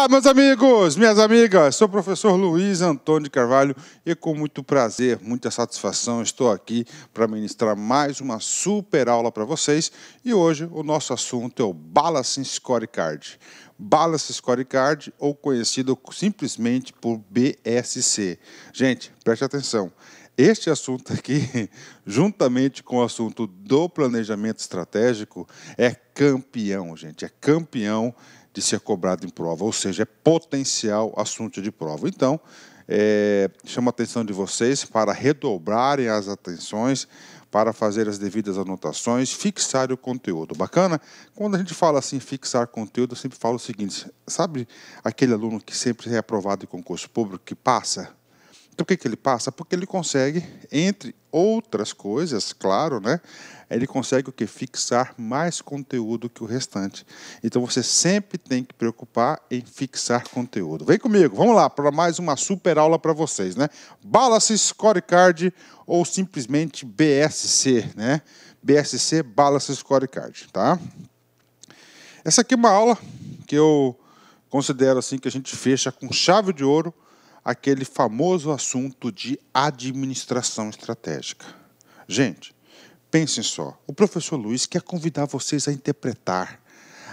Olá, ah, meus amigos, minhas amigas, sou o professor Luiz Antônio de Carvalho e com muito prazer, muita satisfação estou aqui para ministrar mais uma super aula para vocês e hoje o nosso assunto é o Balance Scorecard. Balance Scorecard ou conhecido simplesmente por BSC. Gente, preste atenção, este assunto aqui, juntamente com o assunto do planejamento estratégico, é campeão, gente, é campeão de ser cobrado em prova, ou seja, é potencial assunto de prova. Então, é, chamo a atenção de vocês para redobrarem as atenções, para fazer as devidas anotações, fixar o conteúdo. Bacana? Quando a gente fala assim, fixar conteúdo, eu sempre falo o seguinte: sabe aquele aluno que sempre é aprovado em concurso público, que passa? Então, o que, que ele passa? Porque ele consegue, entre outras coisas, claro, né? ele consegue o que? Fixar mais conteúdo que o restante. Então você sempre tem que preocupar em fixar conteúdo. Vem comigo, vamos lá para mais uma super aula para vocês, né? Balance Scorecard ou simplesmente BSC, né? BSC Balance Scorecard, tá? Essa aqui é uma aula que eu considero assim que a gente fecha com chave de ouro aquele famoso assunto de administração estratégica. Gente, Pensem só, o professor Luiz quer convidar vocês a interpretar,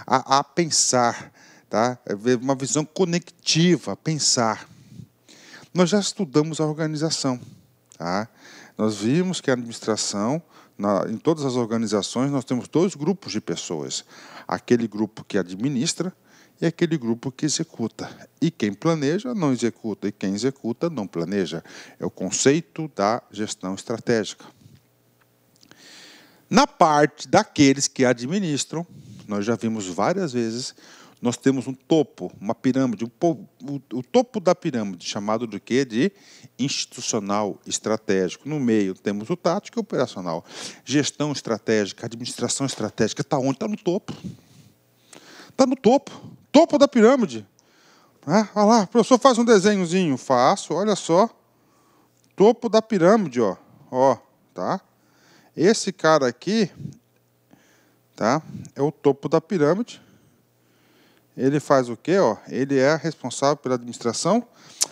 a, a pensar, tá? É uma visão conectiva, pensar. Nós já estudamos a organização. Tá? Nós vimos que a administração, na, em todas as organizações, nós temos dois grupos de pessoas: aquele grupo que administra e aquele grupo que executa. E quem planeja não executa, e quem executa não planeja. É o conceito da gestão estratégica. Na parte daqueles que administram, nós já vimos várias vezes, nós temos um topo, uma pirâmide, um po, o, topo da pirâmide, chamado de quê? De institucional estratégico. No meio temos o tático e o operacional. Gestão estratégica, administração estratégica, está onde? Está no topo. Está no topo. Topo da pirâmide. Ah, olha lá, professor faz um desenhozinho. Faço, olha só. Topo da pirâmide, ó. Ó, tá? Esse cara aqui, tá? É o topo da pirâmide. Ele faz o quê, ó? Ele é responsável pela administração.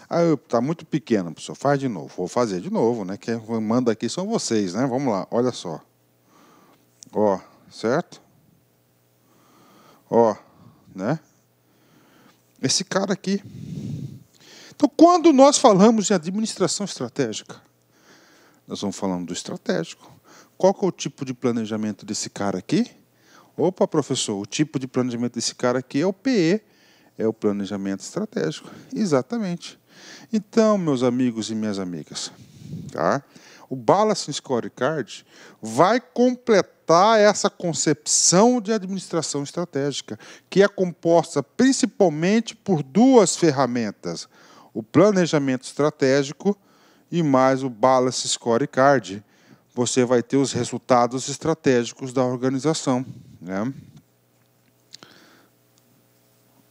Ah, tá muito pequeno, pessoal. Faz de novo. Vou fazer de novo, né? Quem manda aqui são vocês, né? Vamos lá. Olha só. Ó, certo? Ó, né? Esse cara aqui. Então, quando nós falamos de administração estratégica, nós vamos falando do estratégico qual que é o tipo de planejamento desse cara aqui? Opa, professor, o tipo de planejamento desse cara aqui é o PE, é o planejamento estratégico. Exatamente. Então, meus amigos e minhas amigas, tá? o Balancing Scorecard vai completar essa concepção de administração estratégica, que é composta principalmente por duas ferramentas: o planejamento estratégico e mais o Balance Scorecard, você vai ter os resultados estratégicos da organização. Né?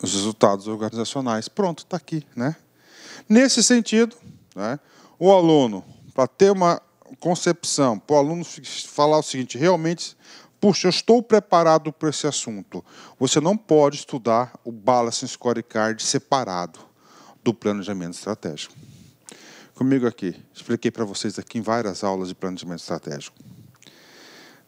Os resultados organizacionais. Pronto, está aqui. Né? Nesse sentido, né, o aluno, para ter uma concepção, para o aluno falar o seguinte, realmente, puxa, eu estou preparado para esse assunto. Você não pode estudar o Balancing Scorecard separado do planejamento estratégico comigo aqui. Expliquei para vocês aqui em várias aulas de planejamento estratégico.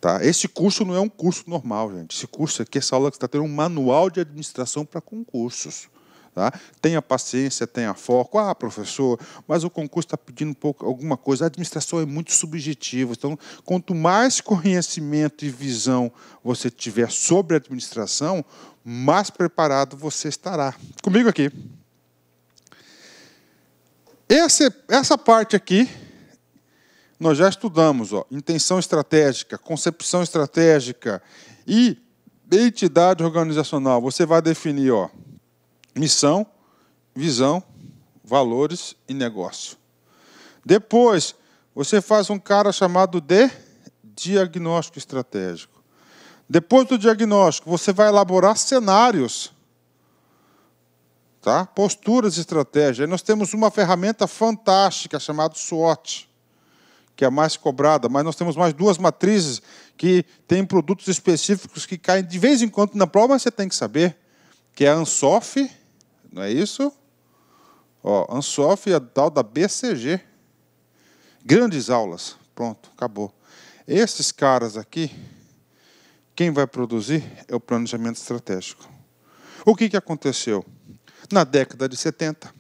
Tá? Esse curso não é um curso normal, gente. Esse curso aqui, essa aula que está tendo é um manual de administração para concursos. Tá? Tenha paciência, tenha foco. Ah, professor, mas o concurso está pedindo um pouco, alguma coisa. A administração é muito subjetiva. Então, quanto mais conhecimento e visão você tiver sobre a administração, mais preparado você estará. Comigo aqui. Esse, essa parte aqui, nós já estudamos, ó, intenção estratégica, concepção estratégica e entidade organizacional. Você vai definir ó, missão, visão, valores e negócio. Depois, você faz um cara chamado de diagnóstico estratégico. Depois do diagnóstico, você vai elaborar cenários Tá? Posturas e estratégia. Aí nós temos uma ferramenta fantástica chamada SWOT, que é a mais cobrada, mas nós temos mais duas matrizes que têm produtos específicos que caem de vez em quando na prova, mas você tem que saber, que é a ANSOF, não é isso? Ó, ANSOF é a tal da BCG. Grandes aulas. Pronto, acabou. Esses caras aqui, quem vai produzir é o planejamento estratégico. O que, que aconteceu? na década de 70.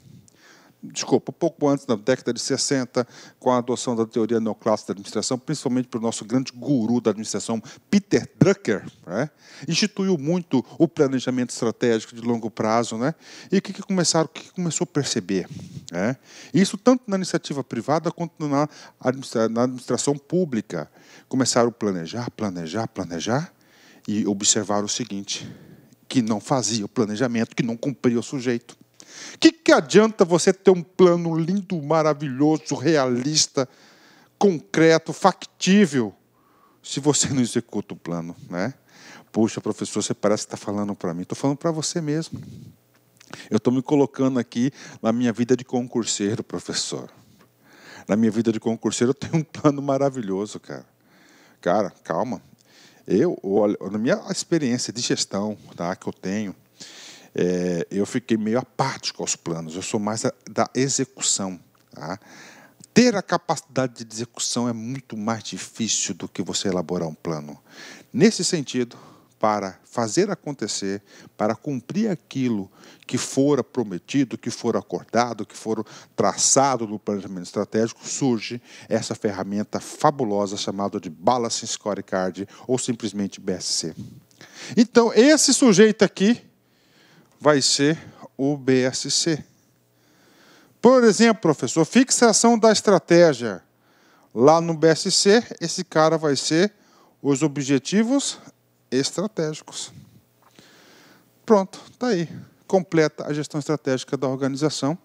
Desculpa, pouco antes, na década de 60, com a adoção da teoria neoclássica da administração, principalmente pelo nosso grande guru da administração, Peter Drucker, né? instituiu muito o planejamento estratégico de longo prazo. Né? E o que, que começaram, o que, que começou a perceber? Né? Isso tanto na iniciativa privada quanto na, administra na administração pública. Começaram a planejar, planejar, planejar e observar o seguinte que não fazia o planejamento, que não cumpria o sujeito. O que, que adianta você ter um plano lindo, maravilhoso, realista, concreto, factível, se você não executa o plano, né? Puxa, professor, você parece que está falando para mim. Estou falando para você mesmo. Eu estou me colocando aqui na minha vida de concurseiro, professor. Na minha vida de concurseiro, eu tenho um plano maravilhoso, cara. Cara, calma, eu, olha, na minha experiência de gestão tá, que eu tenho, é, eu fiquei meio apático aos planos. Eu sou mais a, da execução. Tá? Ter a capacidade de execução é muito mais difícil do que você elaborar um plano. Nesse sentido, para fazer acontecer, para cumprir aquilo que fora prometido, que fora acordado, que fora traçado no planejamento estratégico, surge essa ferramenta fabulosa chamada de Balancing Scorecard ou simplesmente BSC. Então, esse sujeito aqui vai ser o BSC. Por exemplo, professor, fixação da estratégia. Lá no BSC, esse cara vai ser os objetivos estratégicos. Pronto, está aí. Completa a gestão estratégica da organização.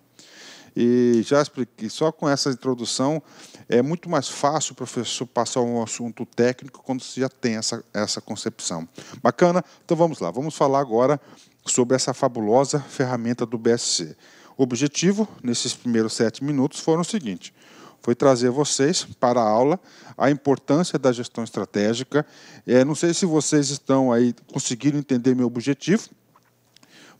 E já expliquei, só com essa introdução é muito mais fácil o professor passar um assunto técnico quando você já tem essa, essa concepção. Bacana? Então vamos lá, vamos falar agora sobre essa fabulosa ferramenta do BSC. O objetivo, nesses primeiros sete minutos, foram o seguinte: foi trazer vocês para a aula a importância da gestão estratégica. É, não sei se vocês estão aí conseguindo entender meu objetivo,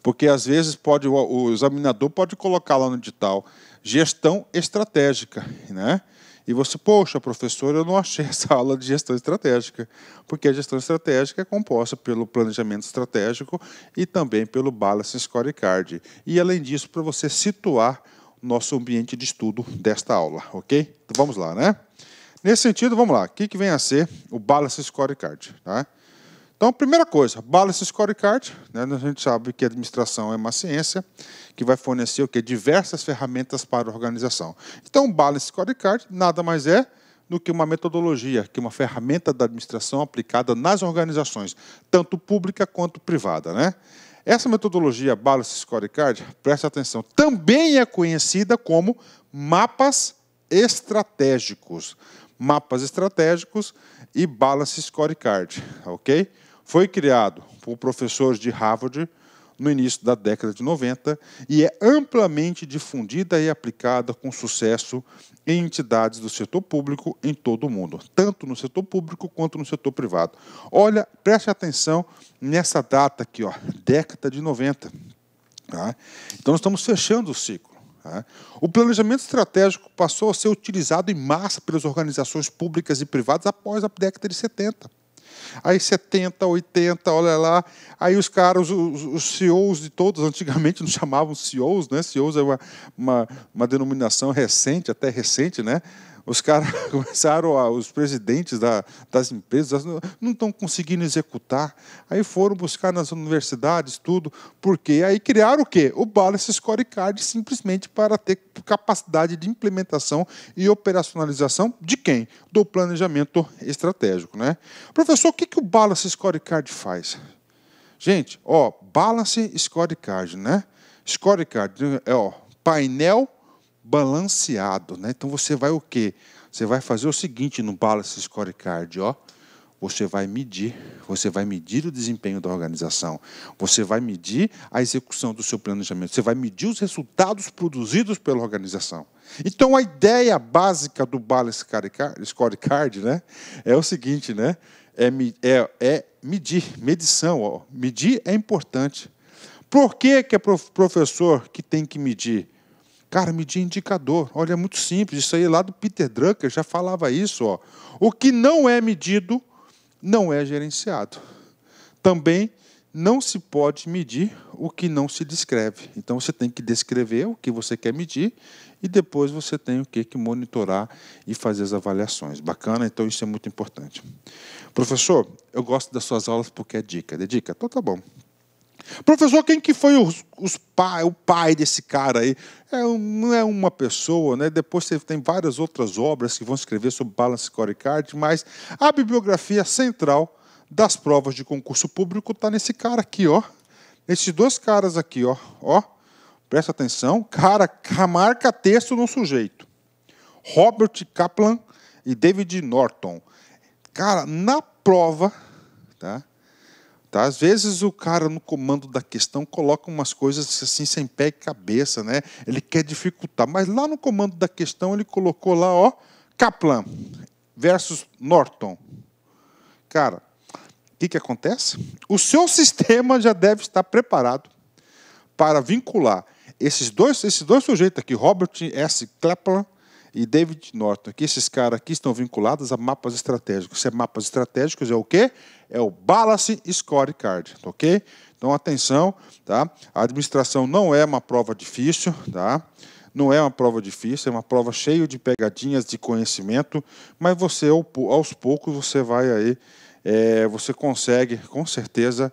porque às vezes pode o examinador pode colocar lá no digital gestão estratégica, né? E você, poxa, professor, eu não achei essa aula de gestão estratégica, porque a gestão estratégica é composta pelo planejamento estratégico e também pelo Balance Scorecard. E além disso, para você situar nosso ambiente de estudo desta aula, ok? Então, vamos lá, né? Nesse sentido, vamos lá. O que, que vem a ser o Balance Scorecard? Tá? Então, primeira coisa, Balance Scorecard. Né? A gente sabe que a administração é uma ciência que vai fornecer o que diversas ferramentas para a organização. Então, Balance Scorecard nada mais é do que uma metodologia, que é uma ferramenta da administração aplicada nas organizações, tanto pública quanto privada, né? Essa metodologia Balance Scorecard, preste atenção, também é conhecida como mapas estratégicos. Mapas estratégicos e Balance Scorecard, ok? Foi criado por professores de Harvard, no início da década de 90 e é amplamente difundida e aplicada com sucesso em entidades do setor público em todo o mundo, tanto no setor público quanto no setor privado. Olha, preste atenção nessa data aqui, ó, década de 90. Tá? Então, nós estamos fechando o ciclo. Tá? O planejamento estratégico passou a ser utilizado em massa pelas organizações públicas e privadas após a década de 70. Aí 70, 80, olha lá. Aí os caras, os, os CEOs de todos, antigamente não chamavam CEOs, né? CEOs é uma, uma, uma denominação recente, até recente, né? Os caras começaram, a, os presidentes da, das empresas não estão conseguindo executar. Aí foram buscar nas universidades, tudo. porque Aí criaram o quê? O Balance Scorecard simplesmente para ter capacidade de implementação e operacionalização de quem? Do planejamento estratégico. Né? Professor, o que, que o Balance Scorecard faz? Gente, ó, Balance Scorecard, né? Scorecard, é ó, painel balanceado, né? Então você vai o quê? Você vai fazer o seguinte no Balance Scorecard, ó. Você vai medir, você vai medir o desempenho da organização, você vai medir a execução do seu planejamento, você vai medir os resultados produzidos pela organização. Então a ideia básica do Balance Scorecard, né, é o seguinte, né? É, é, é medir, medição, ó. medir é importante. Por que, que é professor que tem que medir? Cara, medir indicador. Olha, é muito simples. Isso aí é lá do Peter Drucker já falava isso. Ó. O que não é medido não é gerenciado. Também não se pode medir o que não se descreve. Então você tem que descrever o que você quer medir e depois você tem o que que monitorar e fazer as avaliações. Bacana, então isso é muito importante. Professor, eu gosto das suas aulas porque é dica. É dica? Então tá bom. Professor, quem que foi os, os pai, o pai desse cara aí? É, não é uma pessoa, né? Depois tem várias outras obras que vão escrever sobre Balance Scorecard, mas a bibliografia central das provas de concurso público está nesse cara aqui, ó. Nesses dois caras aqui, ó. ó. Presta atenção. Cara, marca texto no sujeito. Robert Kaplan e David Norton. Cara, na prova, tá? Tá? Às vezes o cara no comando da questão coloca umas coisas assim sem pé e cabeça, né? Ele quer dificultar, mas lá no comando da questão ele colocou lá, ó, Kaplan versus Norton. Cara, o que, que acontece? O seu sistema já deve estar preparado para vincular esses dois, esses dois sujeitos aqui, Robert S. Kaplan e David Norton, que esses caras aqui estão vinculados a mapas estratégicos. Se é mapas estratégicos, é o quê? É o Balance Scorecard, ok? Então, atenção, tá? A administração não é uma prova difícil, tá? Não é uma prova difícil, é uma prova cheia de pegadinhas de conhecimento, mas você, aos poucos, você vai aí, é, você consegue, com certeza,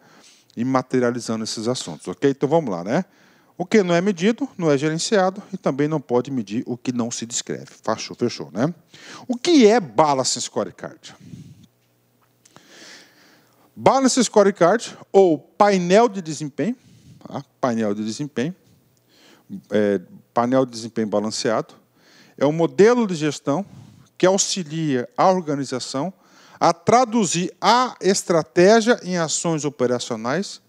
ir materializando esses assuntos, ok? Então, vamos lá, né? O que não é medido, não é gerenciado e também não pode medir o que não se descreve. Fechou, fechou, né? O que é Balance Scorecard? Balance Scorecard, ou painel de desempenho, tá? painel de desempenho, é, painel de desempenho balanceado, é um modelo de gestão que auxilia a organização a traduzir a estratégia em ações operacionais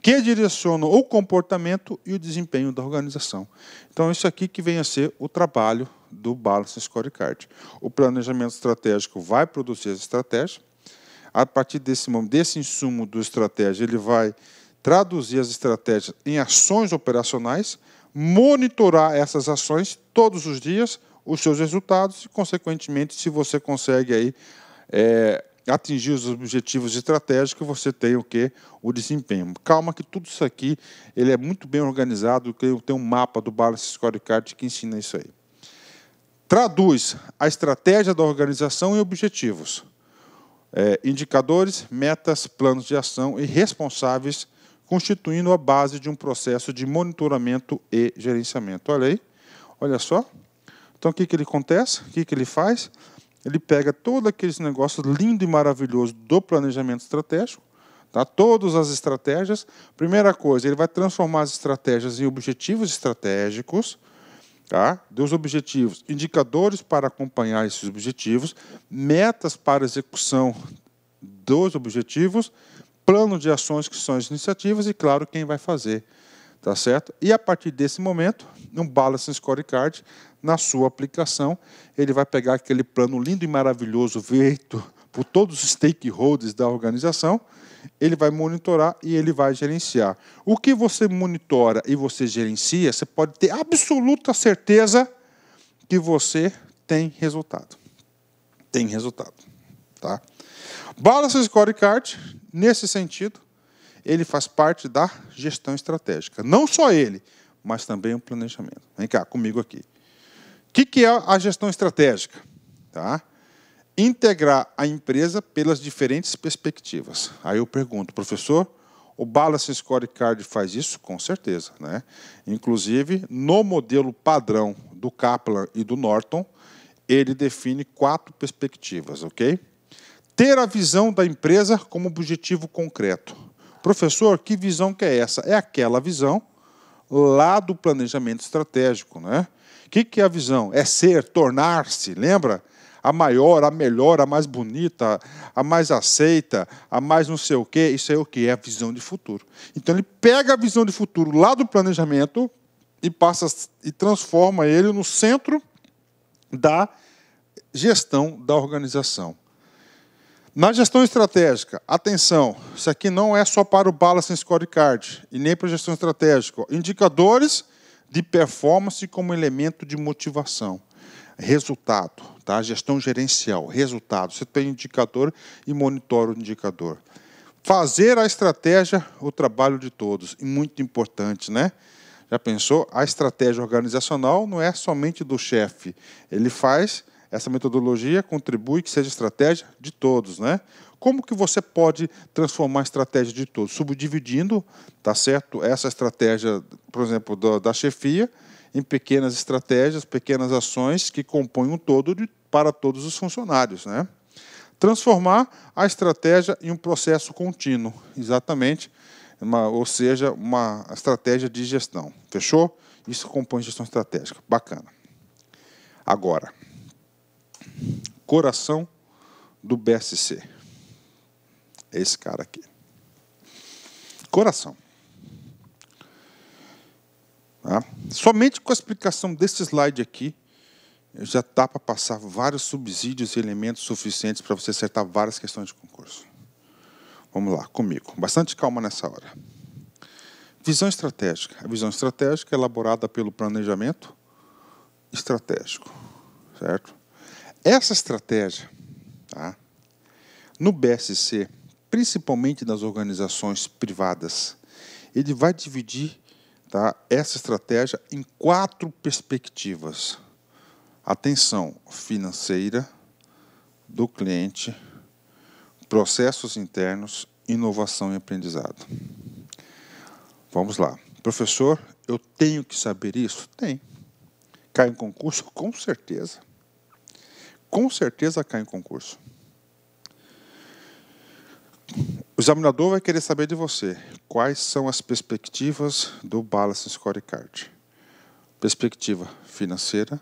que direcionam o comportamento e o desempenho da organização. Então, isso aqui que vem a ser o trabalho do Balance Scorecard. O planejamento estratégico vai produzir as estratégias. A partir desse, desse insumo do estratégia, ele vai traduzir as estratégias em ações operacionais, monitorar essas ações todos os dias, os seus resultados e, consequentemente, se você consegue aí é, atingir os objetivos estratégicos, você tem o que? O desempenho. Calma que tudo isso aqui ele é muito bem organizado, eu tenho um mapa do Balance Scorecard que ensina isso aí. Traduz a estratégia da organização em objetivos, é, indicadores, metas, planos de ação e responsáveis, constituindo a base de um processo de monitoramento e gerenciamento. Olha aí, olha só. Então, o que, que ele acontece? O que, que ele faz? ele pega todos aqueles negócios lindo e maravilhoso do planejamento estratégico, tá? todas as estratégias. Primeira coisa, ele vai transformar as estratégias em objetivos estratégicos, tá? dos objetivos, indicadores para acompanhar esses objetivos, metas para execução dos objetivos, plano de ações que são as iniciativas e, claro, quem vai fazer Tá certo? E a partir desse momento, um Balance Scorecard, na sua aplicação, ele vai pegar aquele plano lindo e maravilhoso feito por todos os stakeholders da organização, ele vai monitorar e ele vai gerenciar. O que você monitora e você gerencia, você pode ter absoluta certeza que você tem resultado. Tem resultado. Tá? Balance Scorecard, nesse sentido, ele faz parte da gestão estratégica. Não só ele, mas também o planejamento. Vem cá, comigo aqui. O que, é a gestão estratégica? Tá? Integrar a empresa pelas diferentes perspectivas. Aí eu pergunto, professor, o Balance Scorecard faz isso? Com certeza. Né? Inclusive, no modelo padrão do Kaplan e do Norton, ele define quatro perspectivas, ok? Ter a visão da empresa como objetivo concreto. Professor, que visão que é essa? É aquela visão lá do planejamento estratégico. Né? O que, que é a visão? É ser, tornar-se, lembra? A maior, a melhor, a mais bonita, a mais aceita, a mais não sei o quê. Isso é o que? É a visão de futuro. Então ele pega a visão de futuro lá do planejamento e passa e transforma ele no centro da gestão da organização. Na gestão estratégica, atenção, isso aqui não é só para o Balancing Scorecard e nem para a gestão estratégica. Indicadores de performance como elemento de motivação. Resultado, tá? gestão gerencial, resultado. Você tem indicador e monitora o indicador. Fazer a estratégia o trabalho de todos, e muito importante, né? Já pensou? A estratégia organizacional não é somente do chefe, ele faz essa metodologia contribui que seja estratégia de todos, né? Como que você pode transformar a estratégia de todos? Subdividindo, tá certo? Essa estratégia, por exemplo, da, da chefia, em pequenas estratégias, pequenas ações que compõem um todo de, para todos os funcionários, né? Transformar a estratégia em um processo contínuo, exatamente, uma, ou seja, uma estratégia de gestão. Fechou? Isso compõe gestão estratégica. Bacana. Agora, coração do BSC. É esse cara aqui. Coração. Tá? Somente com a explicação desse slide aqui, já dá para passar vários subsídios e elementos suficientes para você acertar várias questões de concurso. Vamos lá, comigo. Bastante calma nessa hora. Visão estratégica. A visão estratégica é elaborada pelo planejamento estratégico, certo? Essa estratégia, tá? no BSC, principalmente nas organizações privadas, ele vai dividir tá, essa estratégia em quatro perspectivas: atenção financeira do cliente, processos internos, inovação e aprendizado. Vamos lá. Professor, eu tenho que saber isso? Tem. Cai em concurso? Com certeza com certeza cai em concurso. O examinador vai querer saber de você quais são as perspectivas do Balance Scorecard. Perspectiva financeira,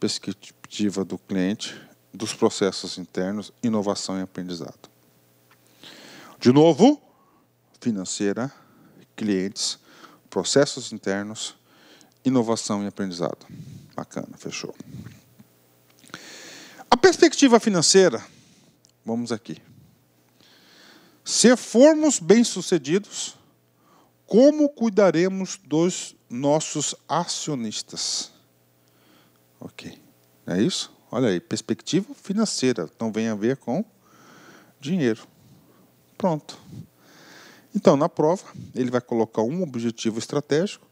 perspectiva do cliente, dos processos internos, inovação e aprendizado. De novo, financeira, clientes, processos internos, inovação e aprendizado. Bacana, fechou. A perspectiva financeira, vamos aqui. Se formos bem-sucedidos, como cuidaremos dos nossos acionistas? Ok. É isso? Olha aí, perspectiva financeira, Então vem a ver com dinheiro. Pronto. Então, na prova, ele vai colocar um objetivo estratégico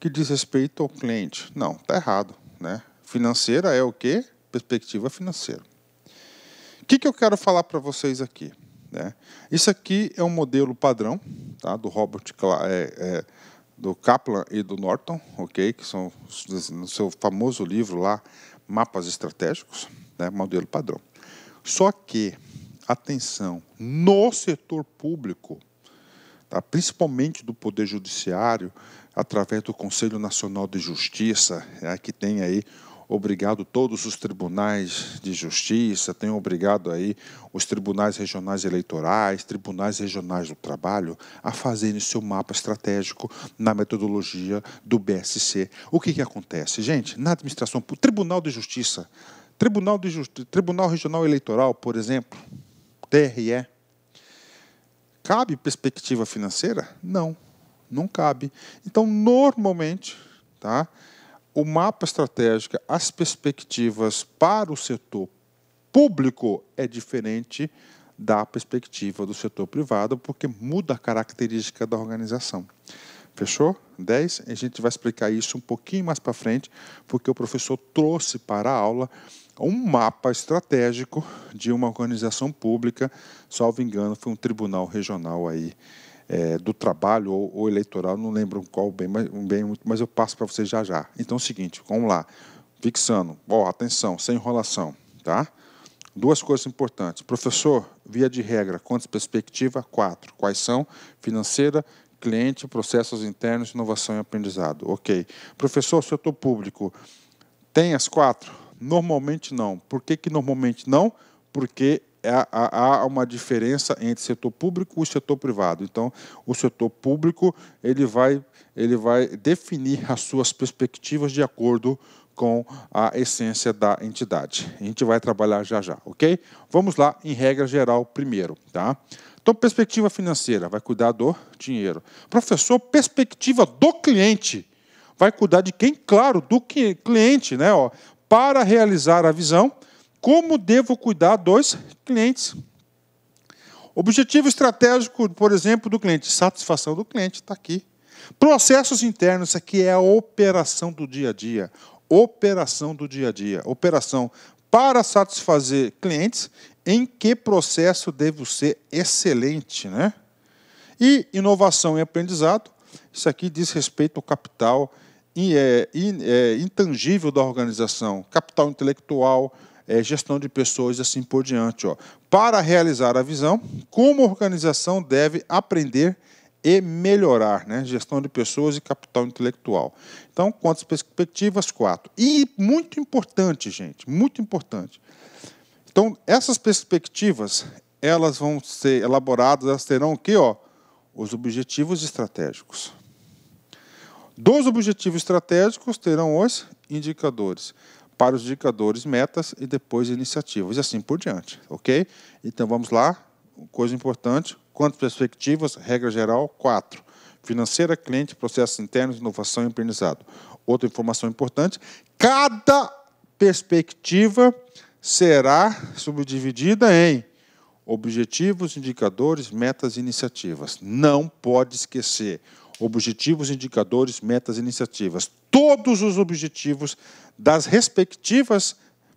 que diz respeito ao cliente. Não, tá errado, né? Financeira é o quê? perspectiva financeira. O que, que eu quero falar para vocês aqui? Né? Isso aqui é um modelo padrão tá? do Robert é, é, do Kaplan e do Norton, ok? Que são no seu famoso livro lá, Mapas Estratégicos, né? modelo padrão. Só que, atenção, no setor público, tá? principalmente do Poder Judiciário, através do Conselho Nacional de Justiça, é, que tem aí obrigado todos os tribunais de justiça, tenho obrigado aí os tribunais regionais eleitorais, tribunais regionais do trabalho a fazerem seu mapa estratégico na metodologia do BSC. O que, que acontece? Gente, na administração, o Tribunal de Justiça, Tribunal, de Justi Tribunal Regional Eleitoral, por exemplo, TRE, cabe perspectiva financeira? Não, não cabe. Então, normalmente, tá? o mapa estratégico, as perspectivas para o setor público é diferente da perspectiva do setor privado, porque muda a característica da organização. Fechou? 10. A gente vai explicar isso um pouquinho mais para frente, porque o professor trouxe para a aula um mapa estratégico de uma organização pública, salvo engano, foi um tribunal regional aí é, do trabalho ou, ou, eleitoral, não lembro qual bem, mas, bem mas eu passo para vocês já já. Então é o seguinte, vamos lá. Fixando, ó, atenção, sem enrolação, tá? Duas coisas importantes. Professor, via de regra, quantas perspectiva? Quatro. Quais são? Financeira, cliente, processos internos, inovação e aprendizado. Ok. Professor, setor público, tem as quatro? Normalmente não. Por que, que normalmente não? Porque há, é há uma diferença entre setor público e setor privado. Então, o setor público ele vai, ele vai definir as suas perspectivas de acordo com a essência da entidade. A gente vai trabalhar já já, ok? Vamos lá, em regra geral, primeiro, tá? Então, perspectiva financeira vai cuidar do dinheiro. Professor, perspectiva do cliente vai cuidar de quem? Claro, do cliente, né? Ó, para realizar a visão, como devo cuidar dos clientes? Objetivo estratégico, por exemplo, do cliente, satisfação do cliente, está aqui. Processos internos, isso aqui é a operação do dia a dia. Operação do dia a dia. Operação para satisfazer clientes, em que processo devo ser excelente, né? E inovação e aprendizado, isso aqui diz respeito ao capital é é intangível da organização, capital intelectual, é, gestão de pessoas e assim por diante. Ó. Para realizar a visão, como a organização deve aprender e melhorar, né? gestão de pessoas e capital intelectual. Então, quantas perspectivas? Quatro. E muito importante, gente, muito importante. Então, essas perspectivas, elas vão ser elaboradas, elas terão o quê? Ó? Os objetivos estratégicos. Dos objetivos estratégicos terão os indicadores para os indicadores metas e depois iniciativas e assim por diante, ok? Então vamos lá, coisa importante, quantas perspectivas? Regra geral, quatro. Financeira, cliente, processos internos, inovação e aprendizado. Outra informação importante, cada perspectiva será subdividida em objetivos, indicadores, metas e iniciativas. Não pode esquecer, objetivos, indicadores, metas, iniciativas. Todos os objetivos das respectivas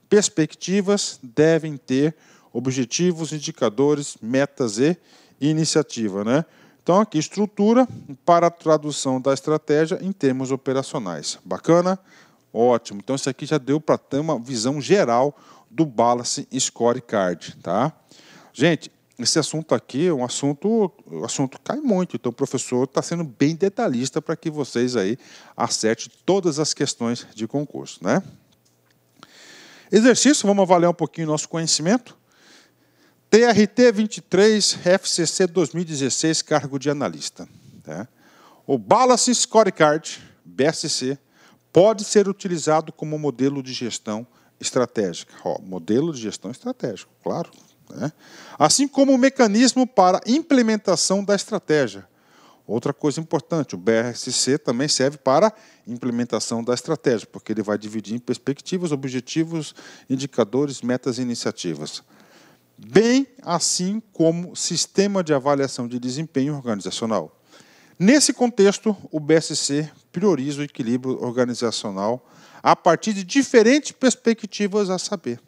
perspectivas devem ter objetivos, indicadores, metas e iniciativa, né? Então aqui estrutura para a tradução da estratégia em termos operacionais. Bacana? Ótimo. Então isso aqui já deu para ter uma visão geral do Balance Scorecard, tá? Gente, esse assunto aqui é um assunto, o assunto cai muito. Então, o professor está sendo bem detalhista para que vocês aí acertem todas as questões de concurso, né? Exercício, vamos avaliar um pouquinho o nosso conhecimento. TRT 23, FCC 2016, cargo de analista. Né? O Balance Scorecard, BSC, pode ser utilizado como modelo de gestão estratégica. modelo de gestão estratégica, claro, né? Assim como o mecanismo para implementação da estratégia. Outra coisa importante, o BRSC também serve para implementação da estratégia, porque ele vai dividir em perspectivas, objetivos, indicadores, metas e iniciativas. Bem assim como sistema de avaliação de desempenho organizacional. Nesse contexto, o BSC prioriza o equilíbrio organizacional a partir de diferentes perspectivas a saber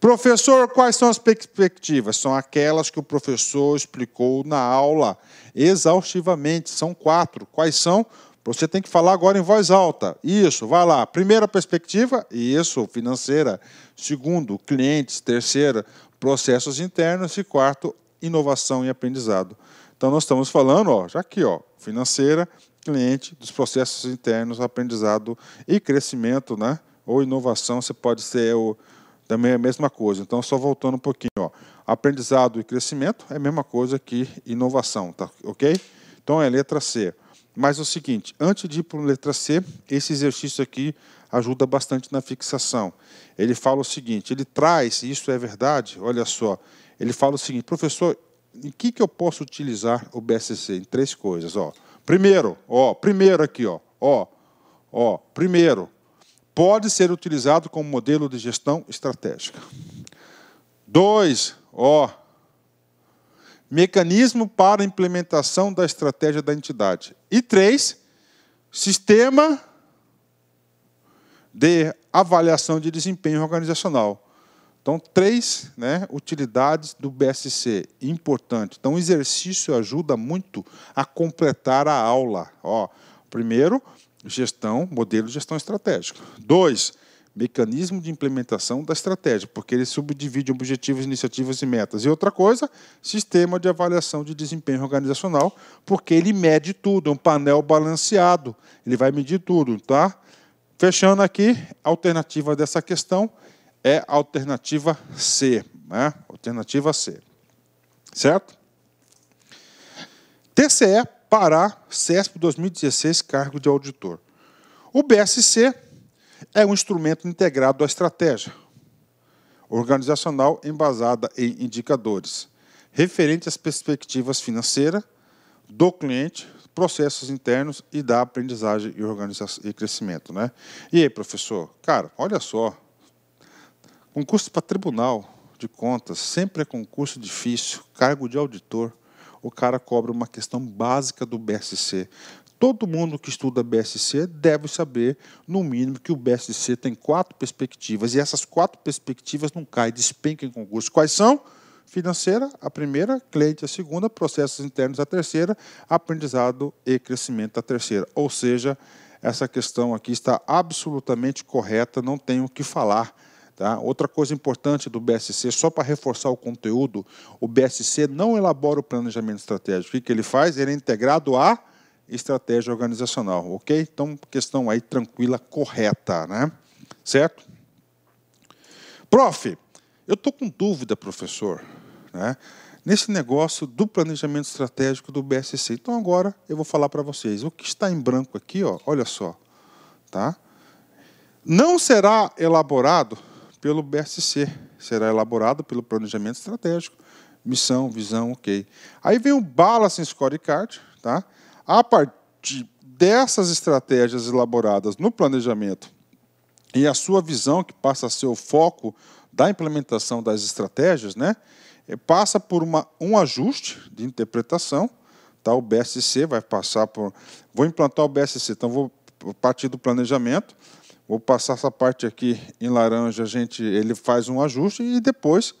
Professor, quais são as perspectivas? São aquelas que o professor explicou na aula exaustivamente. São quatro. Quais são? Você tem que falar agora em voz alta. Isso, vai lá. Primeira perspectiva, isso, financeira. Segundo, clientes. Terceira, processos internos. E quarto, inovação e aprendizado. Então, nós estamos falando, ó, já aqui, ó, financeira, cliente, dos processos internos, aprendizado e crescimento, né? Ou inovação, você pode ser o também é a mesma coisa. Então, só voltando um pouquinho, ó. aprendizado e crescimento é a mesma coisa que inovação, tá? ok? Então, é letra C. Mas é o seguinte, antes de ir para a letra C, esse exercício aqui ajuda bastante na fixação. Ele fala o seguinte, ele traz, isso é verdade, olha só, ele fala o seguinte, professor, em que, que eu posso utilizar o BSC? Em três coisas, ó. Primeiro, ó, primeiro aqui, ó, ó, ó, primeiro, pode ser utilizado como modelo de gestão estratégica. 2. O. Mecanismo para implementação da estratégia da entidade. E 3. Sistema de avaliação de desempenho organizacional. Então, três né, utilidades do BSC, importante. Então, o exercício ajuda muito a completar a aula. Ó, primeiro, gestão, modelo de gestão estratégica. Dois, mecanismo de implementação da estratégia, porque ele subdivide objetivos, iniciativas e metas. E outra coisa, sistema de avaliação de desempenho organizacional, porque ele mede tudo, é um painel balanceado, ele vai medir tudo, tá? Fechando aqui, a alternativa dessa questão é a alternativa C, né? Alternativa C. Certo? TCE Pará, CESP 2016, cargo de auditor. O BSC é um instrumento integrado à estratégia organizacional embasada em indicadores referente às perspectivas financeiras do cliente, processos internos e da aprendizagem e, e crescimento. Né? E aí, professor? Cara, olha só. Concurso para tribunal de contas sempre é concurso difícil, cargo de auditor o cara cobra uma questão básica do BSC. Todo mundo que estuda BSC deve saber, no mínimo, que o BSC tem quatro perspectivas e essas quatro perspectivas não caem, despencam em concurso. Quais são? Financeira, a primeira, cliente, a segunda, processos internos, a terceira, aprendizado e crescimento, a terceira. Ou seja, essa questão aqui está absolutamente correta, não tenho o que falar Tá? Outra coisa importante do BSC, só para reforçar o conteúdo, o BSC não elabora o planejamento estratégico. O que, ele faz? Ele é integrado à estratégia organizacional, ok? Então, questão aí tranquila, correta, né? Certo? Prof, eu estou com dúvida, professor, né? nesse negócio do planejamento estratégico do BSC. Então agora eu vou falar para vocês. O que está em branco aqui, ó, olha só, tá? Não será elaborado pelo BSC, será elaborado pelo Planejamento Estratégico, Missão, Visão, ok. Aí vem o Balancing Scorecard, tá? a partir dessas estratégias elaboradas no planejamento e a sua visão, que passa a ser o foco da implementação das estratégias, né? É, passa por uma, um ajuste de interpretação, tá? o BSC vai passar por... Vou implantar o BSC, então vou partir do planejamento, Vou passar essa parte aqui em laranja, a gente, ele faz um ajuste e depois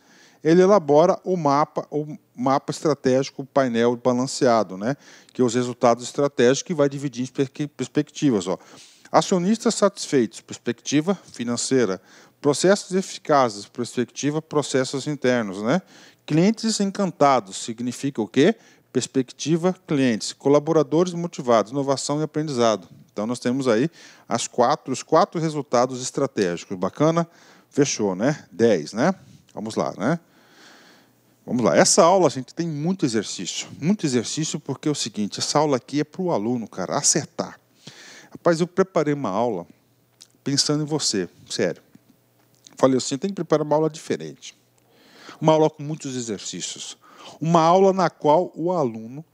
ele elabora o mapa, o mapa estratégico, o painel balanceado, né? que é os resultados estratégicos que vai dividir em perspectivas. Ó. Acionistas satisfeitos, perspectiva financeira. Processos eficazes, perspectiva processos internos. Né? Clientes encantados, significa o quê? Perspectiva clientes. Colaboradores motivados, inovação e aprendizado. Então nós temos aí as quatro, os quatro resultados estratégicos. Bacana? Fechou, né? 10, né? Vamos lá, né? Vamos lá. Essa aula, a gente, tem muito exercício. Muito exercício porque é o seguinte, essa aula aqui é para o aluno, cara, acertar. Rapaz, eu preparei uma aula pensando em você, sério. Falei assim, tem que preparar uma aula diferente. Uma aula com muitos exercícios. Uma aula na qual o aluno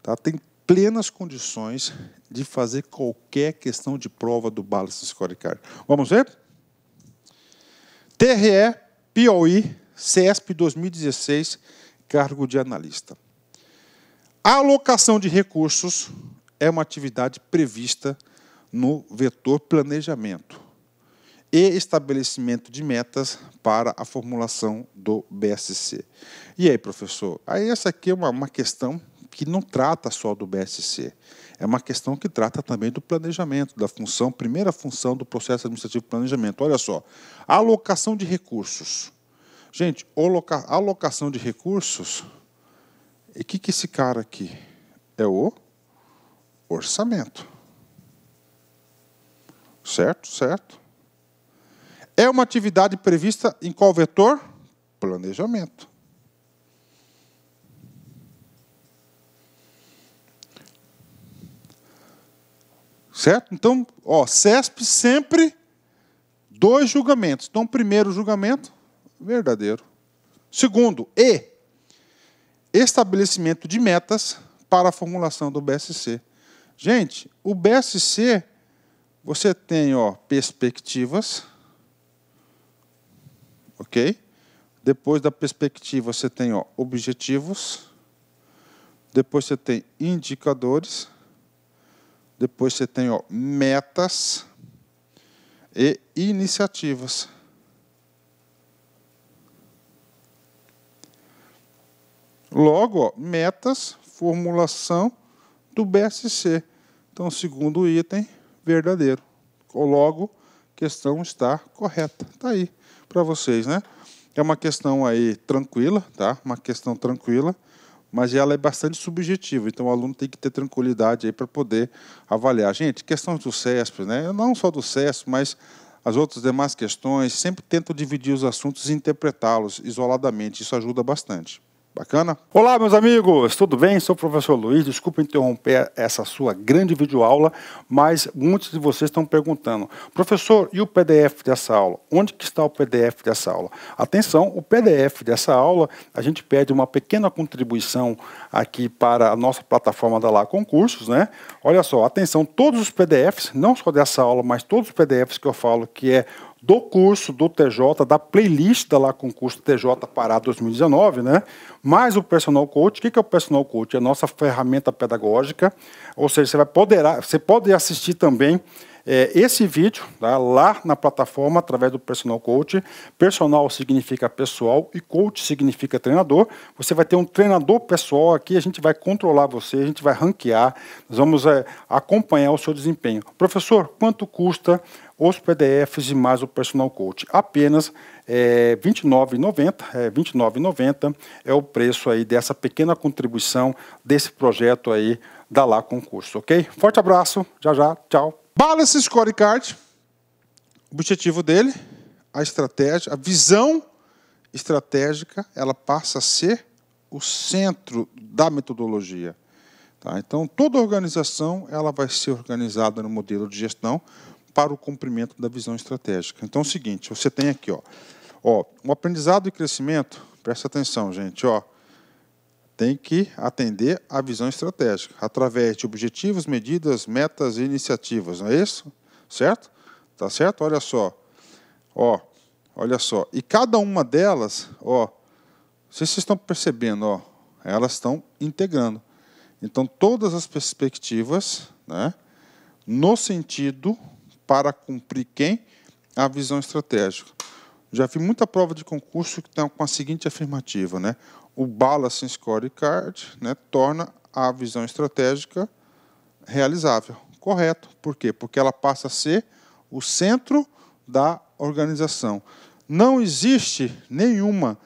tá, tem plenas condições de fazer qualquer questão de prova do Balance Scorecard. Vamos ver? TRE, Piauí, CESP 2016, cargo de analista. A alocação de recursos é uma atividade prevista no vetor planejamento e estabelecimento de metas para a formulação do BSC. E aí, professor? Aí essa aqui é uma, uma questão que não trata só do BSC. É uma questão que trata também do planejamento, da função, primeira função do processo administrativo planejamento. Olha só, alocação de recursos. Gente, alocação de recursos, e o que, que esse cara aqui? É o orçamento. Certo? Certo. É uma atividade prevista em qual vetor? Planejamento. Certo? Então, ó, CESP sempre dois julgamentos. Então, primeiro julgamento, verdadeiro. Segundo, E, estabelecimento de metas para a formulação do BSC. Gente, o BSC, você tem ó, perspectivas, ok? Depois da perspectiva, você tem ó, objetivos. Depois você tem indicadores. Depois você tem ó, metas e iniciativas. Logo, ó, metas, formulação do BSC. Então, segundo item, verdadeiro. Logo, questão está correta. Está aí para vocês, né? É uma questão aí tranquila, tá? Uma questão tranquila mas ela é bastante subjetiva, então o aluno tem que ter tranquilidade aí para poder avaliar. Gente, questão do CESP, né? não só do CESP, mas as outras demais questões, sempre tento dividir os assuntos e interpretá-los isoladamente, isso ajuda bastante. Bacana? Olá, meus amigos, tudo bem? Sou o professor Luiz. Desculpa interromper essa sua grande videoaula, mas muitos de vocês estão perguntando: professor, e o PDF dessa aula? Onde que está o PDF dessa aula? Atenção, o PDF dessa aula, a gente pede uma pequena contribuição aqui para a nossa plataforma da Lá Concursos, né? Olha só, atenção, todos os PDFs, não só dessa aula, mas todos os PDFs que eu falo que é do curso do TJ, da playlist da lá concurso TJ Pará 2019, né? Mais o personal coach. O que é o personal coach? É a nossa ferramenta pedagógica. Ou seja, você vai poderá, você pode assistir também é, esse vídeo tá? lá na plataforma através do personal coach. Personal significa pessoal e coach significa treinador. Você vai ter um treinador pessoal aqui, a gente vai controlar você, a gente vai ranquear, nós vamos é, acompanhar o seu desempenho. Professor, quanto custa os PDFs e mais o Personal Coach. Apenas é, R$ 29,90, é, 29,90 é o preço aí dessa pequena contribuição desse projeto aí da Lá Concurso, ok? Forte abraço, já já, tchau. Balance Scorecard, o objetivo dele, a estratégia, a visão estratégica, ela passa a ser o centro da metodologia. Tá? Então, toda organização ela vai ser organizada no modelo de gestão para o cumprimento da visão estratégica. Então é o seguinte, você tem aqui, ó, ó, um aprendizado e crescimento, presta atenção, gente, ó, tem que atender à visão estratégica através de objetivos, medidas, metas e iniciativas, não é isso? Certo? Tá certo? Olha só. Ó, olha só. E cada uma delas, ó, vocês estão percebendo, ó, elas estão integrando. Então, todas as perspectivas, né, no sentido para cumprir quem? A visão estratégica. Já vi muita prova de concurso que tem com a seguinte afirmativa, né? O Balancing Scorecard né, torna a visão estratégica realizável. Correto. Por quê? Porque ela passa a ser o centro da organização. Não existe nenhuma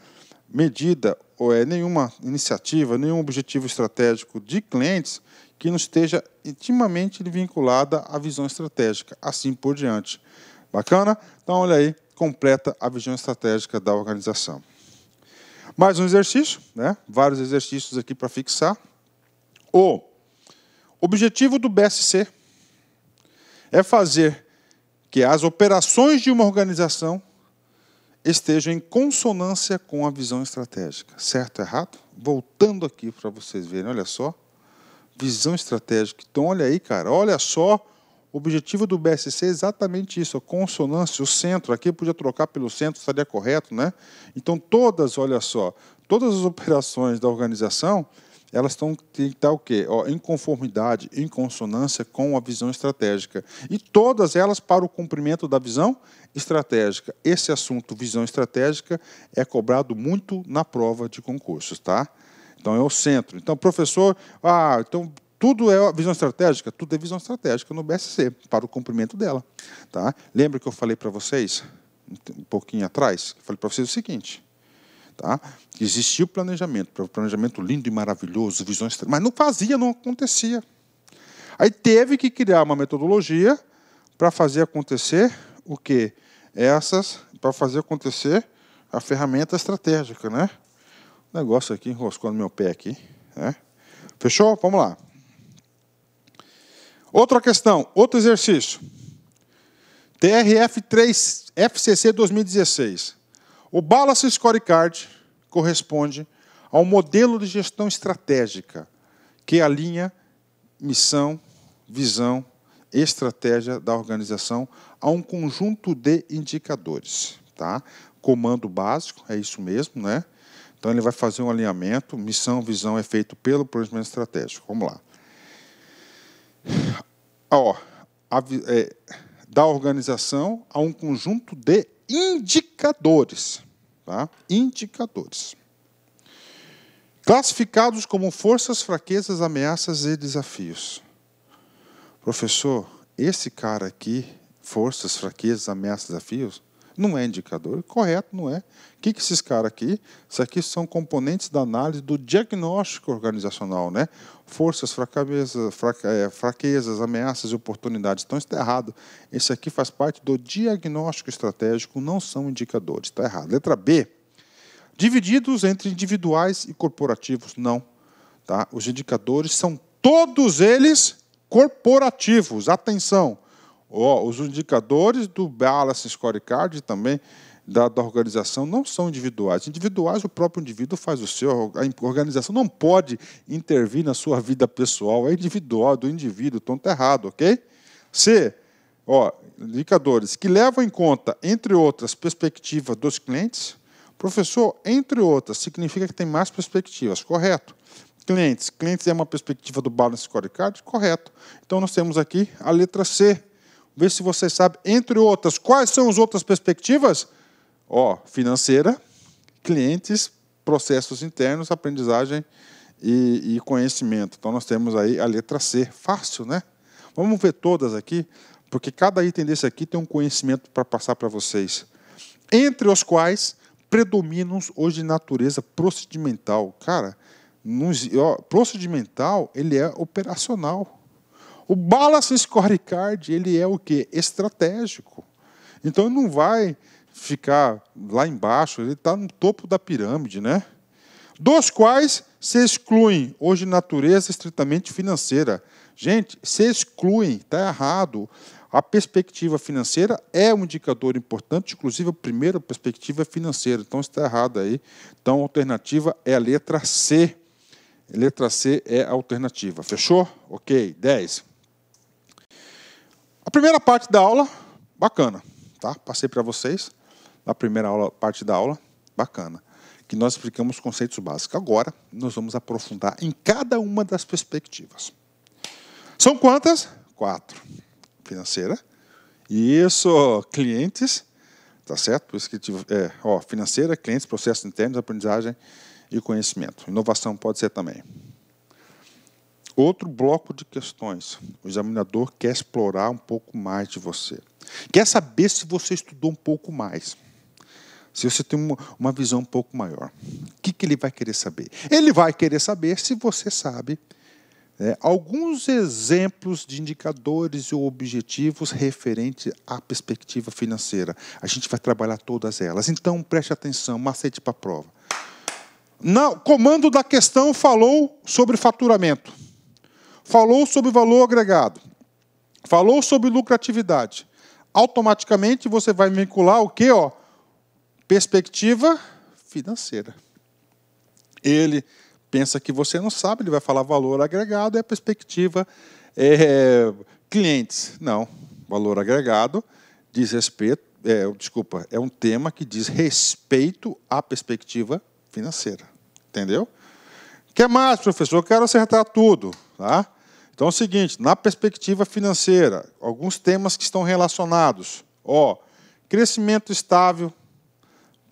medida ou é nenhuma iniciativa, nenhum objetivo estratégico de clientes que não esteja intimamente vinculada à visão estratégica, assim por diante. Bacana? Então, olha aí, completa a visão estratégica da organização. Mais um exercício, né? vários exercícios aqui para fixar. O objetivo do BSC é fazer que as operações de uma organização estejam em consonância com a visão estratégica. Certo ou errado? Voltando aqui para vocês verem, olha só visão estratégica. Então, olha aí, cara, olha só. O objetivo do BSC é exatamente isso, a consonância, o centro. Aqui podia trocar pelo centro, estaria correto, né? Então, todas, olha só, todas as operações da organização, elas estão que estar o quê? Ó, em conformidade, em consonância com a visão estratégica. E todas elas para o cumprimento da visão estratégica. Esse assunto, visão estratégica, é cobrado muito na prova de concursos, tá? Então é o centro. Então, professor, ah, então tudo é visão estratégica? Tudo é visão estratégica no BSC, para o cumprimento dela. Tá? Lembra que eu falei para vocês, um pouquinho atrás? falei para vocês o seguinte. Tá? Existia o planejamento, planejamento lindo e maravilhoso, visão estratégica, mas não fazia, não acontecia. Aí teve que criar uma metodologia para fazer acontecer o quê? Essas, para fazer acontecer a ferramenta estratégica, né? negócio aqui enroscou no meu pé aqui. Né? Fechou? Vamos lá. Outra questão, outro exercício. TRF 3 FCC 2016. O Balance Scorecard corresponde ao modelo de gestão estratégica que alinha missão, visão, estratégia da organização a um conjunto de indicadores, tá? Comando básico, é isso mesmo, né? Então ele vai fazer um alinhamento, missão, visão é feito pelo planejamento estratégico. Vamos lá. Ó, a, é, da organização a um conjunto de indicadores, tá? Indicadores. Classificados como forças, fraquezas, ameaças e desafios. Professor, esse cara aqui, forças, fraquezas, ameaças, desafios, não é indicador correto, não é? O que, que esses caras aqui? Isso aqui são componentes da análise do diagnóstico organizacional, né? Forças, fraquezas, é, fraquezas ameaças e oportunidades. Então, isso está errado. Esse aqui faz parte do diagnóstico estratégico, não são indicadores. Está errado. Letra B. Divididos entre individuais e corporativos, não. Tá? Os indicadores são todos eles corporativos. Atenção! os indicadores do Balance Scorecard também da, da, organização não são individuais. Individuais, o próprio indivíduo faz o seu. A organização não pode intervir na sua vida pessoal. É individual, do indivíduo. Então, está é errado, ok? C. Ó, indicadores que levam em conta, entre outras, perspectivas dos clientes. Professor, entre outras, significa que tem mais perspectivas, correto? Clientes. Clientes é uma perspectiva do Balance Scorecard, correto. Então, nós temos aqui a letra C Vê se você sabe, entre outras. Quais são as outras perspectivas? Ó, financeira, clientes, processos internos, aprendizagem e, e conhecimento. Então nós temos aí a letra C. Fácil, né? Vamos ver todas aqui, porque cada item desse aqui tem um conhecimento para passar para vocês. Entre os quais predominam hoje natureza procedimental. Cara, ó, procedimental ele é operacional. O Balance scorecard Card ele é o que? Estratégico. Então ele não vai ficar lá embaixo, ele está no topo da pirâmide, né? Dos quais se excluem hoje natureza estritamente financeira. Gente, se excluem, está errado. A perspectiva financeira é um indicador importante, inclusive a primeira perspectiva é financeira. Então está errado aí. Então a alternativa é a letra C. Letra C é a alternativa. Fechou? Ok. 10. A primeira parte da aula, bacana, tá? Passei para vocês a primeira aula, parte da aula, bacana. Que nós explicamos conceitos básicos. Agora, nós vamos aprofundar em cada uma das perspectivas. São quantas? Quatro. Financeira. Isso, clientes, tá certo? Por isso que tive, é, ó, financeira, clientes, processos internos, aprendizagem e conhecimento. Inovação pode ser também. Outro bloco de questões. O examinador quer explorar um pouco mais de você. Quer saber se você estudou um pouco mais. Se você tem uma, visão um pouco maior. O que, que ele vai querer saber? Ele vai querer saber se você sabe né, alguns exemplos de indicadores ou objetivos referentes à perspectiva financeira. A gente vai trabalhar todas elas. Então, preste atenção, macete para a prova. Não, comando da questão falou sobre faturamento falou sobre valor agregado, falou sobre lucratividade, automaticamente você vai vincular o quê, Ó, perspectiva financeira. Ele pensa que você não sabe, ele vai falar valor agregado, é perspectiva é, é clientes. Não, valor agregado diz respeito, é, desculpa, é um tema que diz respeito à perspectiva financeira. Entendeu? Quer mais, professor? Eu quero acertar tudo. Tá? Então é o seguinte, na perspectiva financeira, alguns temas que estão relacionados. Ó, crescimento estável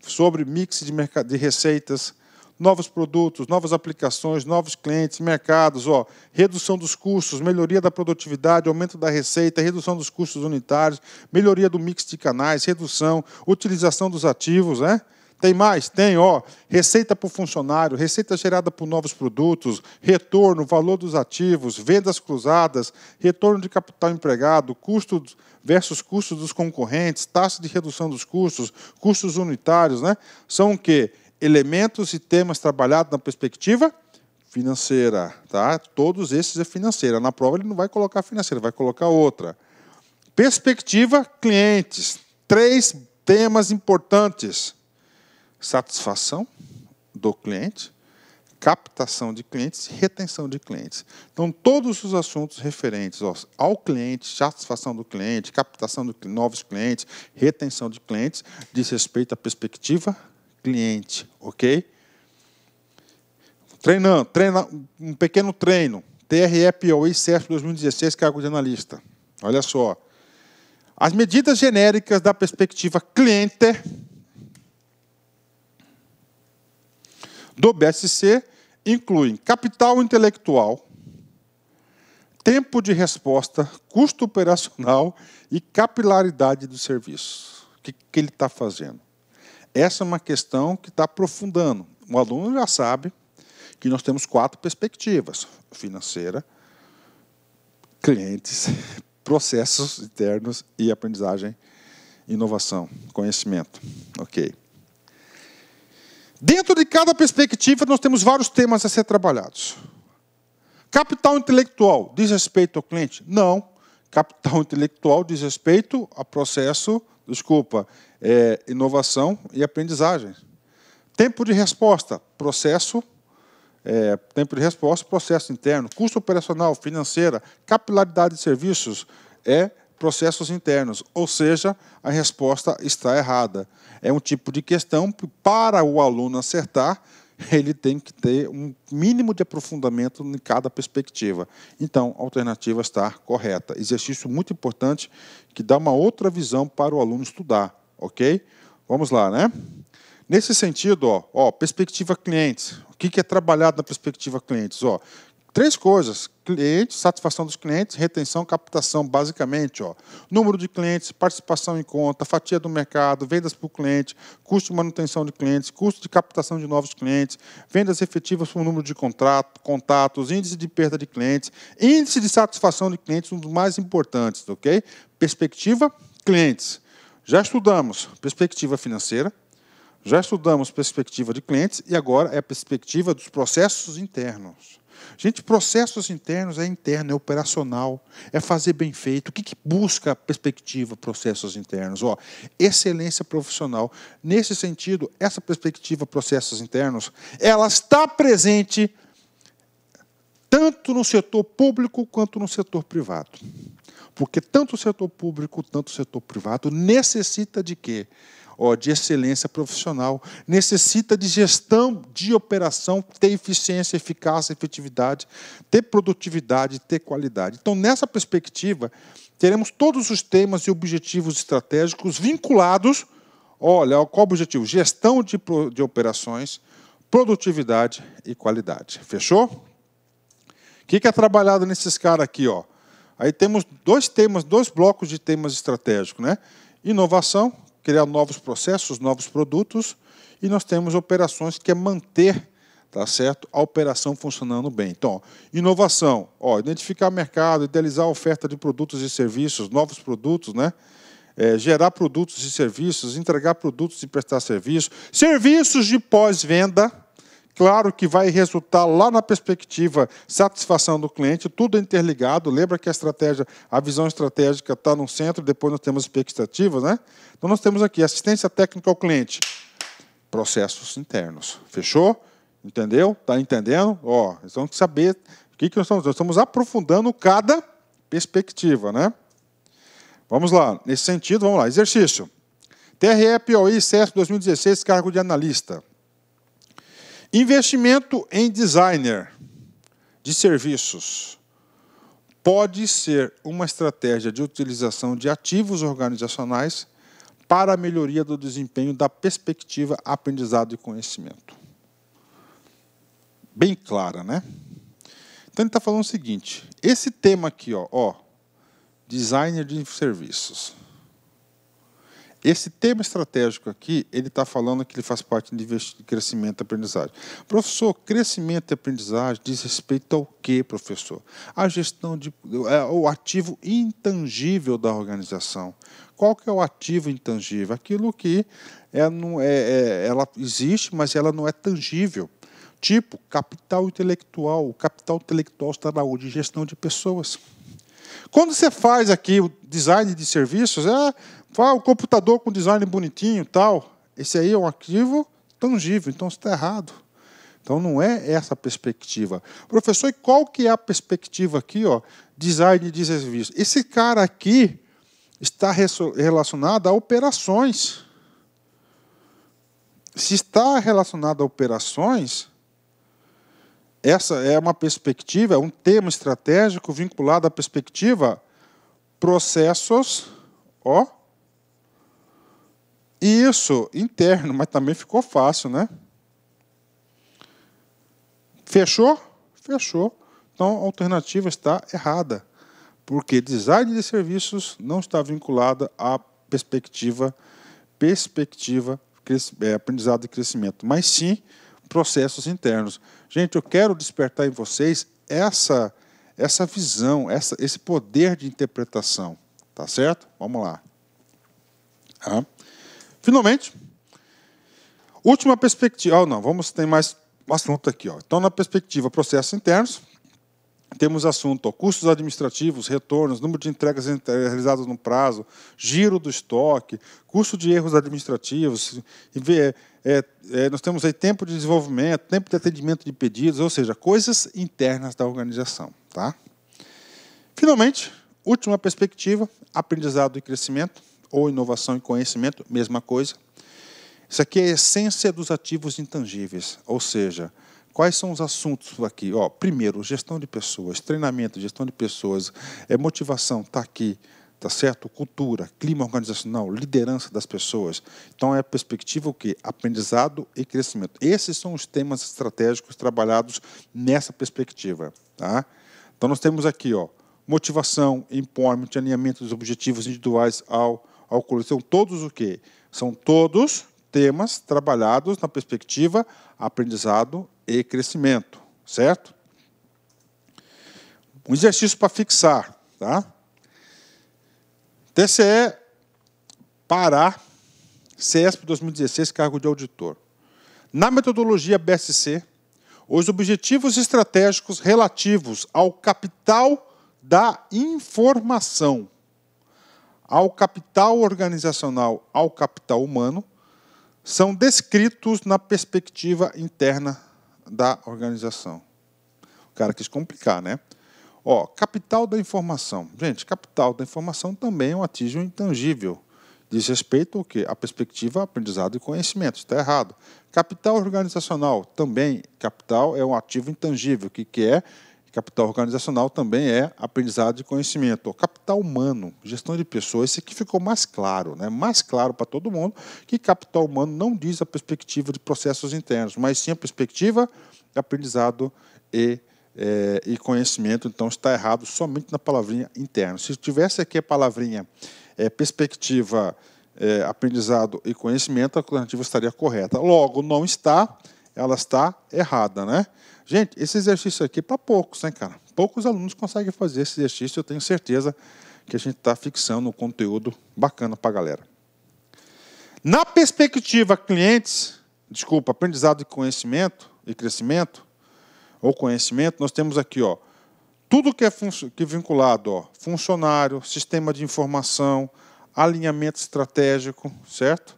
sobre mix de, de receitas, novos produtos, novas aplicações, novos clientes, mercados, ó, redução dos custos, melhoria da produtividade, aumento da receita, redução dos custos unitários, melhoria do mix de canais, redução, utilização dos ativos, né? Tem mais? Tem, ó. Receita por funcionário, receita gerada por novos produtos, retorno, valor dos ativos, vendas cruzadas, retorno de capital empregado, custo versus custos dos concorrentes, taxa de redução dos custos, custos unitários, né? São o quê? Elementos e temas trabalhados na perspectiva financeira, tá? Todos esses é financeira. Na prova ele não vai colocar financeira, vai colocar outra. Perspectiva clientes. Três temas importantes satisfação do cliente, captação de clientes, retenção de clientes. Então, todos os assuntos referentes ao cliente, satisfação do cliente, captação de novos clientes, retenção de clientes, diz respeito à perspectiva cliente, ok? Treinando, treina, um pequeno treino, TRE POI CERF 2016, cargo de analista. Olha só. As medidas genéricas da perspectiva cliente do BSC incluem capital intelectual, tempo de resposta, custo operacional e capilaridade do serviço. O que, que ele está fazendo? Essa é uma questão que está aprofundando. O aluno já sabe que nós temos quatro perspectivas: financeira, clientes, processos internos e aprendizagem, inovação, conhecimento. Ok. Dentro de cada perspectiva, nós temos vários temas a ser trabalhados. Capital intelectual diz respeito ao cliente? Não. Capital intelectual diz respeito ao processo, desculpa, é, inovação e aprendizagem. Tempo de resposta, processo, é, tempo de resposta, processo interno. Custo operacional, financeira, capilaridade de serviços é processos internos, ou seja, a resposta está errada. É um tipo de questão que, para o aluno acertar, ele tem que ter um mínimo de aprofundamento em cada perspectiva. Então, a alternativa está correta. Exercício muito importante que dá uma outra visão para o aluno estudar, ok? Vamos lá, né? Nesse sentido, ó, ó perspectiva clientes. O que, que é trabalhado na perspectiva clientes? Ó, Três coisas: cliente, satisfação dos clientes, retenção, captação, basicamente. Ó. Número de clientes, participação em conta, fatia do mercado, vendas por cliente, custo de manutenção de clientes, custo de captação de novos clientes, vendas efetivas por número de contrato, contatos, índice de perda de clientes, índice de satisfação de clientes, um dos mais importantes, ok? Perspectiva, clientes. Já estudamos perspectiva financeira, já estudamos perspectiva de clientes e agora é a perspectiva dos processos internos. Gente, processos internos é interno, é operacional, é fazer bem feito. O que, que busca a perspectiva processos internos? Ó, excelência profissional. Nesse sentido, essa perspectiva processos internos, ela está presente tanto no setor público quanto no setor privado. Porque tanto o setor público, quanto o setor privado necessita de quê? ó, de excelência profissional. Necessita de gestão de operação, ter eficiência, eficácia, efetividade, ter produtividade, ter qualidade. Então, nessa perspectiva, teremos todos os temas e objetivos estratégicos vinculados, olha, qual objetivo? Gestão de, de operações, produtividade e qualidade. Fechou? O que, que é trabalhado nesses caras aqui? Ó? Aí temos dois temas, dois blocos de temas estratégicos, né? Inovação criar novos processos, novos produtos, e nós temos operações que é manter tá certo? A operação funcionando bem. Então, inovação, ó, identificar mercado, idealizar a oferta de produtos e serviços, novos produtos, né? É, gerar produtos e serviços, entregar produtos e prestar serviços, serviços de pós-venda, Claro que vai resultar lá na perspectiva satisfação do cliente, tudo é interligado. Lembra que a estratégia, a visão estratégica está no centro, depois nós temos expectativas, né? Então nós temos aqui assistência técnica ao cliente, processos internos. Fechou? Entendeu? Tá entendendo? Ó, nós temos que saber o que, que nós estamos. Nós estamos aprofundando cada perspectiva, né? Vamos lá, nesse sentido, vamos lá. Exercício. TRE, POI, CES 2016, cargo de analista. Investimento em designer de serviços pode ser uma estratégia de utilização de ativos organizacionais para a melhoria do desempenho da perspectiva aprendizado e conhecimento. Bem clara, né? Então ele está falando o seguinte: esse tema aqui, ó, ó designer de serviços. Esse tema estratégico aqui, ele está falando que ele faz parte de crescimento e aprendizagem. Professor, crescimento e aprendizagem diz respeito ao que, professor? A gestão de é, é, o ativo intangível da organização. Qual que é o ativo intangível? Aquilo que é, não é, é ela existe, mas ela não é tangível. Tipo, capital intelectual. O capital intelectual está na de gestão de pessoas. Quando você faz aqui o design de serviços, é, Fala o computador com design bonitinho tal. Esse aí é um arquivo tangível, então está errado. Então não é essa a perspectiva. Professor, e qual que é a perspectiva aqui, ó? Design de serviço. Esse cara aqui está relacionado a operações. Se está relacionado a operações, essa é uma perspectiva, é um tema estratégico vinculado à perspectiva processos, ó, e isso interno, mas também ficou fácil, né? Fechou? Fechou. Então a alternativa está errada, porque design de serviços não está vinculada à perspectiva perspectiva é, aprendizado e crescimento, mas sim processos internos. Gente, eu quero despertar em vocês essa essa visão, essa, esse poder de interpretação, tá certo? Vamos lá. Ah. Finalmente, última perspectiva. Oh, não, vamos, tem mais assunto aqui. Ó. Então, na perspectiva processos internos, temos assunto ó, custos administrativos, retornos, número de entregas eh, realizadas no prazo, giro do estoque, custo de erros administrativos, é, é, é, nós temos aí tempo de desenvolvimento, tempo de atendimento de pedidos, ou seja, coisas internas da organização. Tá? Finalmente, última perspectiva, aprendizado e crescimento ou inovação e conhecimento, mesma coisa. Isso aqui é a essência dos ativos intangíveis, ou seja, quais são os assuntos aqui? Ó, primeiro, gestão de pessoas, treinamento, gestão de pessoas, é motivação, está aqui, tá certo? Cultura, clima organizacional, liderança das pessoas. Então é a perspectiva o quê? Aprendizado e crescimento. Esses são os temas estratégicos trabalhados nessa perspectiva, tá? Então nós temos aqui, ó, motivação, empowerment, alinhamento dos objetivos individuais ao ao São então, todos o quê? São todos temas trabalhados na perspectiva aprendizado e crescimento, certo? Um exercício para fixar, tá? TCE Pará, CESP 2016, cargo de auditor. Na metodologia BSC, os objetivos estratégicos relativos ao capital da informação ao capital organizacional, ao capital humano, são descritos na perspectiva interna da organização. O cara quis complicar, né? Ó, capital da informação. Gente, capital da informação também é um ativo intangível. Diz respeito ao quê? A perspectiva, aprendizado e conhecimento. Está errado. Capital organizacional também. Capital é um ativo intangível que, que é Capital organizacional também é aprendizado de conhecimento. Capital humano, gestão de pessoas, isso aqui ficou mais claro, né? mais claro para todo mundo que capital humano não diz a perspectiva de processos internos, mas sim a perspectiva de aprendizado e é, e conhecimento, então está errado somente na palavrinha interno. Se tivesse aqui a palavrinha é, perspectiva, é, aprendizado e conhecimento, a alternativa estaria correta. Logo, não está, ela está errada, né? Gente, esse exercício aqui é para poucos, né, cara? Poucos alunos conseguem fazer esse exercício, eu tenho certeza que a gente está fixando um conteúdo bacana para a galera. Na perspectiva clientes, desculpa, aprendizado e conhecimento e crescimento, ou conhecimento, nós temos aqui, ó, tudo que é que é vinculado, ó, funcionário, sistema de informação, alinhamento estratégico, certo?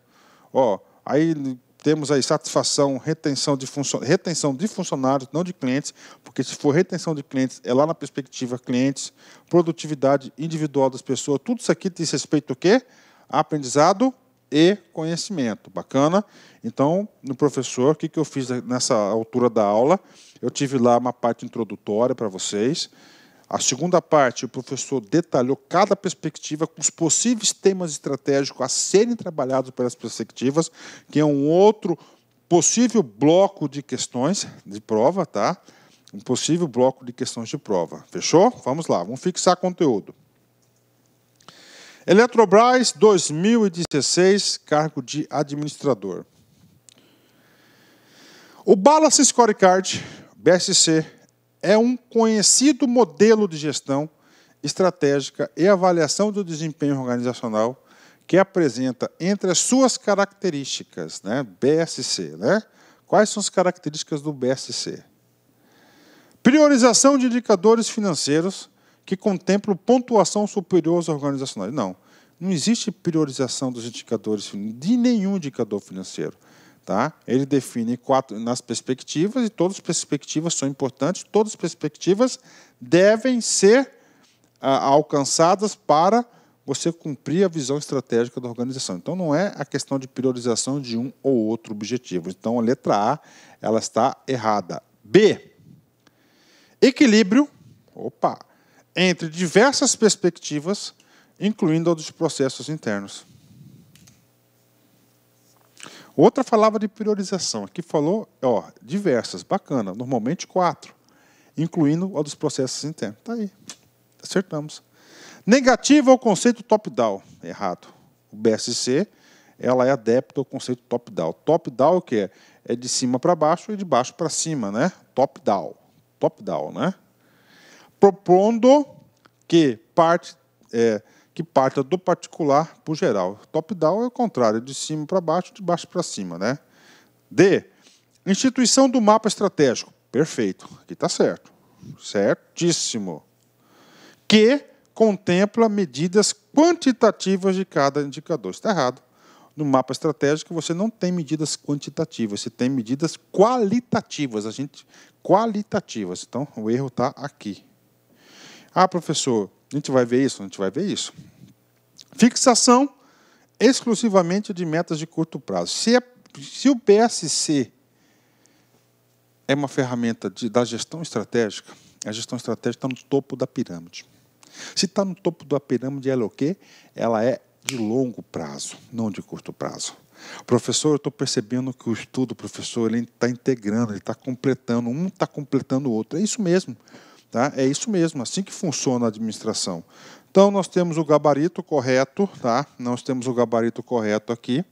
Ó, aí temos aí satisfação, retenção de, funcio... retenção de funcionários, não de clientes, porque se for retenção de clientes, é lá na perspectiva clientes, produtividade individual das pessoas, tudo isso aqui diz respeito ao quê? Aprendizado e conhecimento. Bacana? Então, no professor, o que eu fiz nessa altura da aula? Eu tive lá uma parte introdutória para vocês, a segunda parte, o professor detalhou cada perspectiva com os possíveis temas estratégicos a serem trabalhados pelas perspectivas, que é um outro possível bloco de questões de prova, tá? Um possível bloco de questões de prova. Fechou? Vamos lá, vamos fixar conteúdo. Eletrobras 2016, cargo de administrador. O Bala Scorecard, Card, BSC, é um conhecido modelo de gestão estratégica e avaliação do desempenho organizacional que apresenta entre as suas características, né, BSC, né? Quais são as características do BSC? Priorização de indicadores financeiros que contemplam pontuação superior aos organizacionais. Não, não existe priorização dos indicadores de nenhum indicador financeiro. Tá? Ele define quatro nas perspectivas e todas as perspectivas são importantes, todas as perspectivas devem ser ah, alcançadas para você cumprir a visão estratégica da organização. Então não é a questão de priorização de um ou outro objetivo. Então a letra A ela está errada. B. Equilíbrio, opa, entre diversas perspectivas, incluindo a dos processos internos. Outra falava de priorização. Aqui falou ó, diversas, bacana, normalmente quatro, incluindo a dos processos internos. Está aí, acertamos. Negativa ao é conceito top-down. Errado. O BSC ela é adepto ao conceito top-down. Top-down o que é? É de cima para baixo e de baixo para cima, né? Top-down. Top-down, né? Propondo que parte é, que parta do particular para o geral. Top-down é o contrário, de cima para baixo, de baixo para cima. Né? D. Instituição do mapa estratégico. Perfeito, aqui está certo. Certíssimo. Que contempla medidas quantitativas de cada indicador. Está errado. No mapa estratégico você não tem medidas quantitativas, você tem medidas qualitativas. A gente qualitativas. Então o erro está aqui. Ah, professor, a gente vai ver isso, a gente vai ver isso. Fixação exclusivamente de metas de curto prazo. Se, é, se o PSC é uma ferramenta de, da gestão estratégica, a gestão estratégica está no topo da pirâmide. Se está no topo da pirâmide, ela é o quê? Ela é de longo prazo, não de curto prazo. Professor, eu estou percebendo que o estudo, professor, ele está integrando, ele está completando, um está completando o outro. É isso mesmo. Tá? É isso mesmo, assim que funciona a administração. Então, nós temos o gabarito correto, tá? Nós temos o gabarito correto aqui.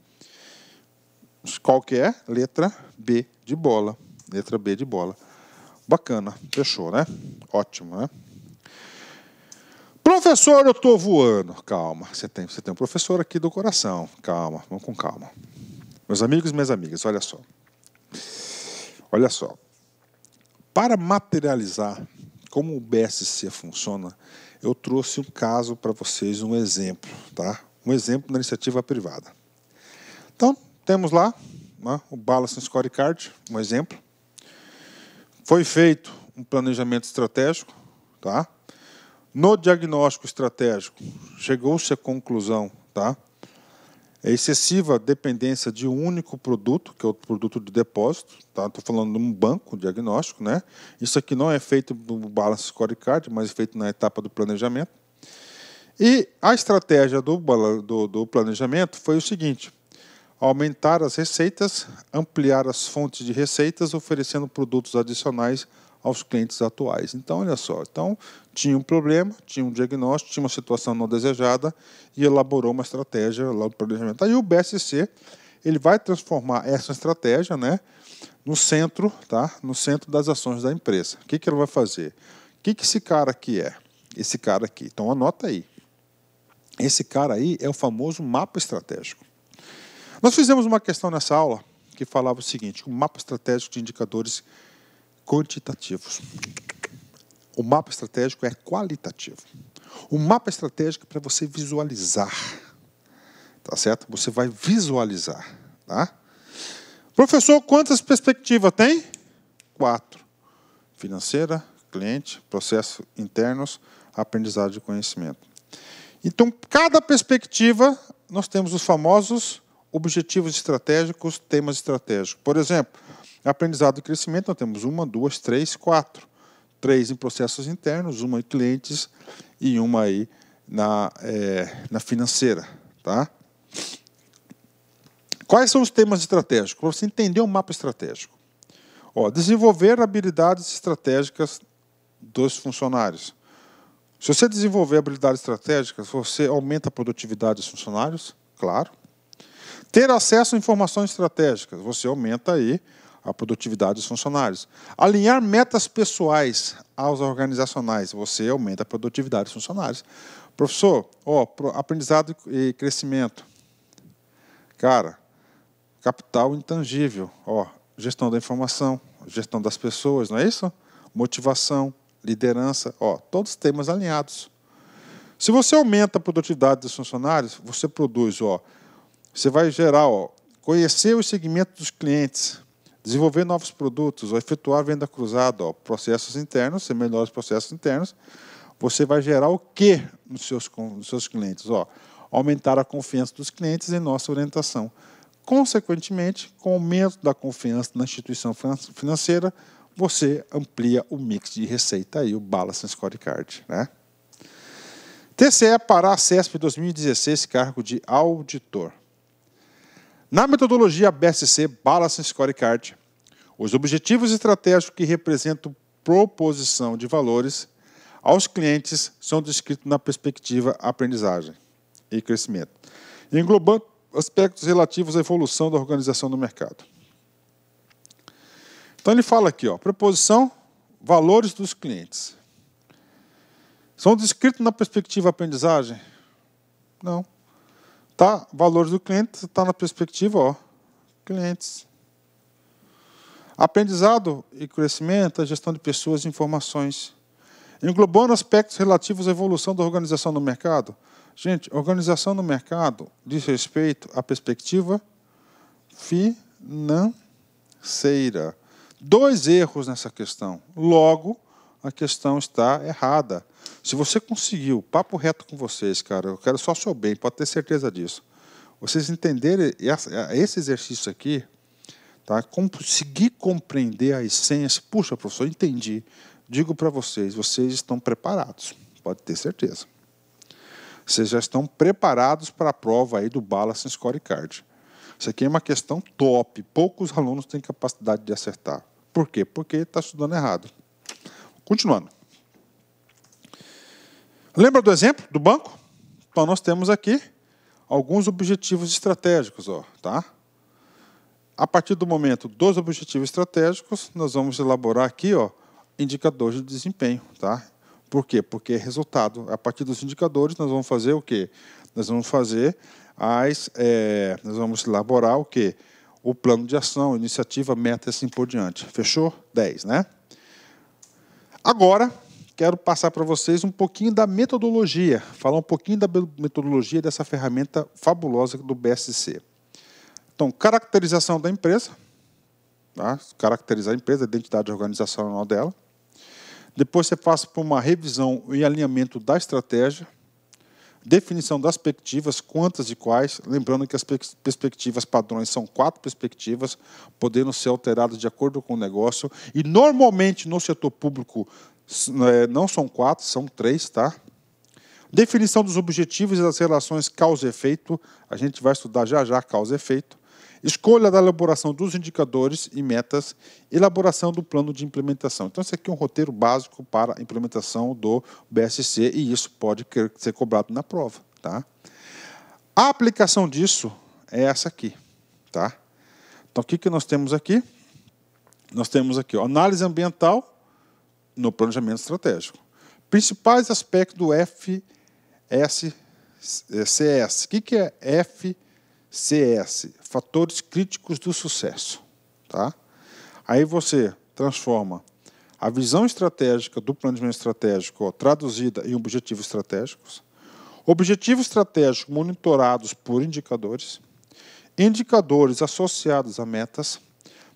Qual que é? Letra B de bola. Letra B de bola. Bacana. Fechou, né? Ótimo, né? Professor, eu estou voando. Calma, você tem, você tem um professor aqui do coração. Calma, vamos com calma. Meus amigos e minhas amigas, olha só. Olha só. Para materializar como o BSC funciona, eu trouxe um caso para vocês, um exemplo, tá? Um exemplo da iniciativa privada. Então, temos lá né, o Balance Scorecard, um exemplo. Foi feito um planejamento estratégico, tá? No diagnóstico estratégico, chegou-se à conclusão, tá? é excessiva dependência de um único produto, que é o produto de depósito. Estou tá? falando de um banco diagnóstico. Né? Isso aqui não é feito no Balance Scorecard, mas é feito na etapa do planejamento. E a estratégia do, do, do planejamento foi o seguinte: aumentar as receitas, ampliar as fontes de receitas, oferecendo produtos adicionais aos clientes atuais. Então, olha só, então tinha um problema, tinha um diagnóstico, tinha uma situação não desejada e elaborou uma estratégia lá do planejamento. Aí o BSC ele vai transformar essa estratégia, né, no centro, tá? No centro das ações da empresa. O que que ele vai fazer? O que que esse cara aqui é? Esse cara aqui. Então anota aí. Esse cara aí é o famoso mapa estratégico. Nós fizemos uma questão nessa aula que falava o seguinte: o mapa estratégico de indicadores quantitativos. O mapa estratégico é qualitativo. O mapa estratégico é para você visualizar. Tá certo? Você vai visualizar. Tá? Professor, quantas perspectivas tem? Quatro: financeira, cliente, processos internos, aprendizado de conhecimento. Então, cada perspectiva, nós temos os famosos objetivos estratégicos, temas estratégicos. Por exemplo, Aprendizado e crescimento, nós temos uma, duas, três, quatro. Três em processos internos, uma em clientes e uma aí na, é, na financeira. Tá? Quais são os temas estratégicos? Para você entender o um mapa estratégico. Ó, desenvolver habilidades estratégicas dos funcionários. Se você desenvolver habilidades estratégicas, você aumenta a produtividade dos funcionários, claro. Ter acesso a informações estratégicas, você aumenta aí a produtividade dos funcionários. Alinhar metas pessoais aos organizacionais. Você aumenta a produtividade dos funcionários. Professor, ó, aprendizado e crescimento. Cara, capital intangível. Ó, gestão da informação, gestão das pessoas, não é isso? Motivação, liderança, ó, todos temas alinhados. Se você aumenta a produtividade dos funcionários, você produz, ó, você vai gerar ó, conhecer os segmentos dos clientes, desenvolver novos produtos, ou efetuar venda cruzada, ó, processos internos, ser melhores os processos internos, você vai gerar o que nos seus, nos seus clientes? Ó, aumentar a confiança dos clientes em nossa orientação. Consequentemente, com o aumento da confiança na instituição financeira, você amplia o mix de receita aí, o Balance Score Card. Né? TCE é para a CESP 2016, cargo de auditor. Na metodologia BSC Balance Scorecard, os objetivos estratégicos que representam proposição de valores aos clientes são descritos na perspectiva aprendizagem e crescimento, englobando aspectos relativos à evolução da organização do mercado. Então ele fala aqui, ó, proposição, valores dos clientes. São descritos na perspectiva aprendizagem? Não. Tá, valores do cliente está na perspectiva, ó, clientes. Aprendizado e crescimento é gestão de pessoas e informações. Englobando aspectos relativos à evolução da organização no mercado. Gente, organização no mercado diz respeito à perspectiva financeira. Dois erros nessa questão. Logo, a questão está errada. Se você conseguiu, papo reto com vocês, cara, eu quero só o seu bem, pode ter certeza disso. Vocês entenderem esse exercício aqui, Tá? Conseguir compreender a essência. Puxa, professor, entendi. Digo para vocês, vocês estão preparados, pode ter certeza. Vocês já estão preparados para a prova aí do Balance Score Card. Isso aqui é uma questão top. Poucos alunos têm capacidade de acertar. Por quê? Porque está estudando errado. Continuando. Lembra do exemplo do banco? Então, nós temos aqui alguns objetivos estratégicos. Ó, tá? a partir do momento dos objetivos estratégicos, nós vamos elaborar aqui ó, indicadores de desempenho. Tá? Por quê? Porque é resultado. A partir dos indicadores, nós vamos fazer o quê? Nós vamos fazer as. É, nós vamos elaborar o quê? O plano de ação, iniciativa, meta e assim por diante. Fechou? 10, né? Agora, quero passar para vocês um pouquinho da metodologia, falar um pouquinho da metodologia dessa ferramenta fabulosa do BSC. Então, caracterização da empresa. Tá? Caracterizar a empresa, a identidade organizacional dela. Depois você passa por uma revisão e alinhamento da estratégia. Definição das perspectivas, quantas e quais. Lembrando que as perspectivas padrões são quatro perspectivas, podendo ser alteradas de acordo com o negócio. E normalmente no setor público né, não são quatro, são três, tá? Definição dos objetivos e das relações causa e efeito. A gente vai estudar já já causa e efeito escolha da elaboração dos indicadores e metas, elaboração do plano de implementação. Então, isso aqui é um roteiro básico para a implementação do BSC e isso pode ser cobrado na prova. Tá? A aplicação disso é essa aqui. Tá? Então, o que, que nós temos aqui? Nós temos aqui ó, análise ambiental no planejamento estratégico. Principais aspectos do FSCS. O que, que é FSCS? fatores críticos do sucesso. Tá? Aí você transforma a visão estratégica do planejamento estratégico ó, traduzida em objetivos estratégicos, objetivos estratégicos monitorados por indicadores, indicadores associados a metas,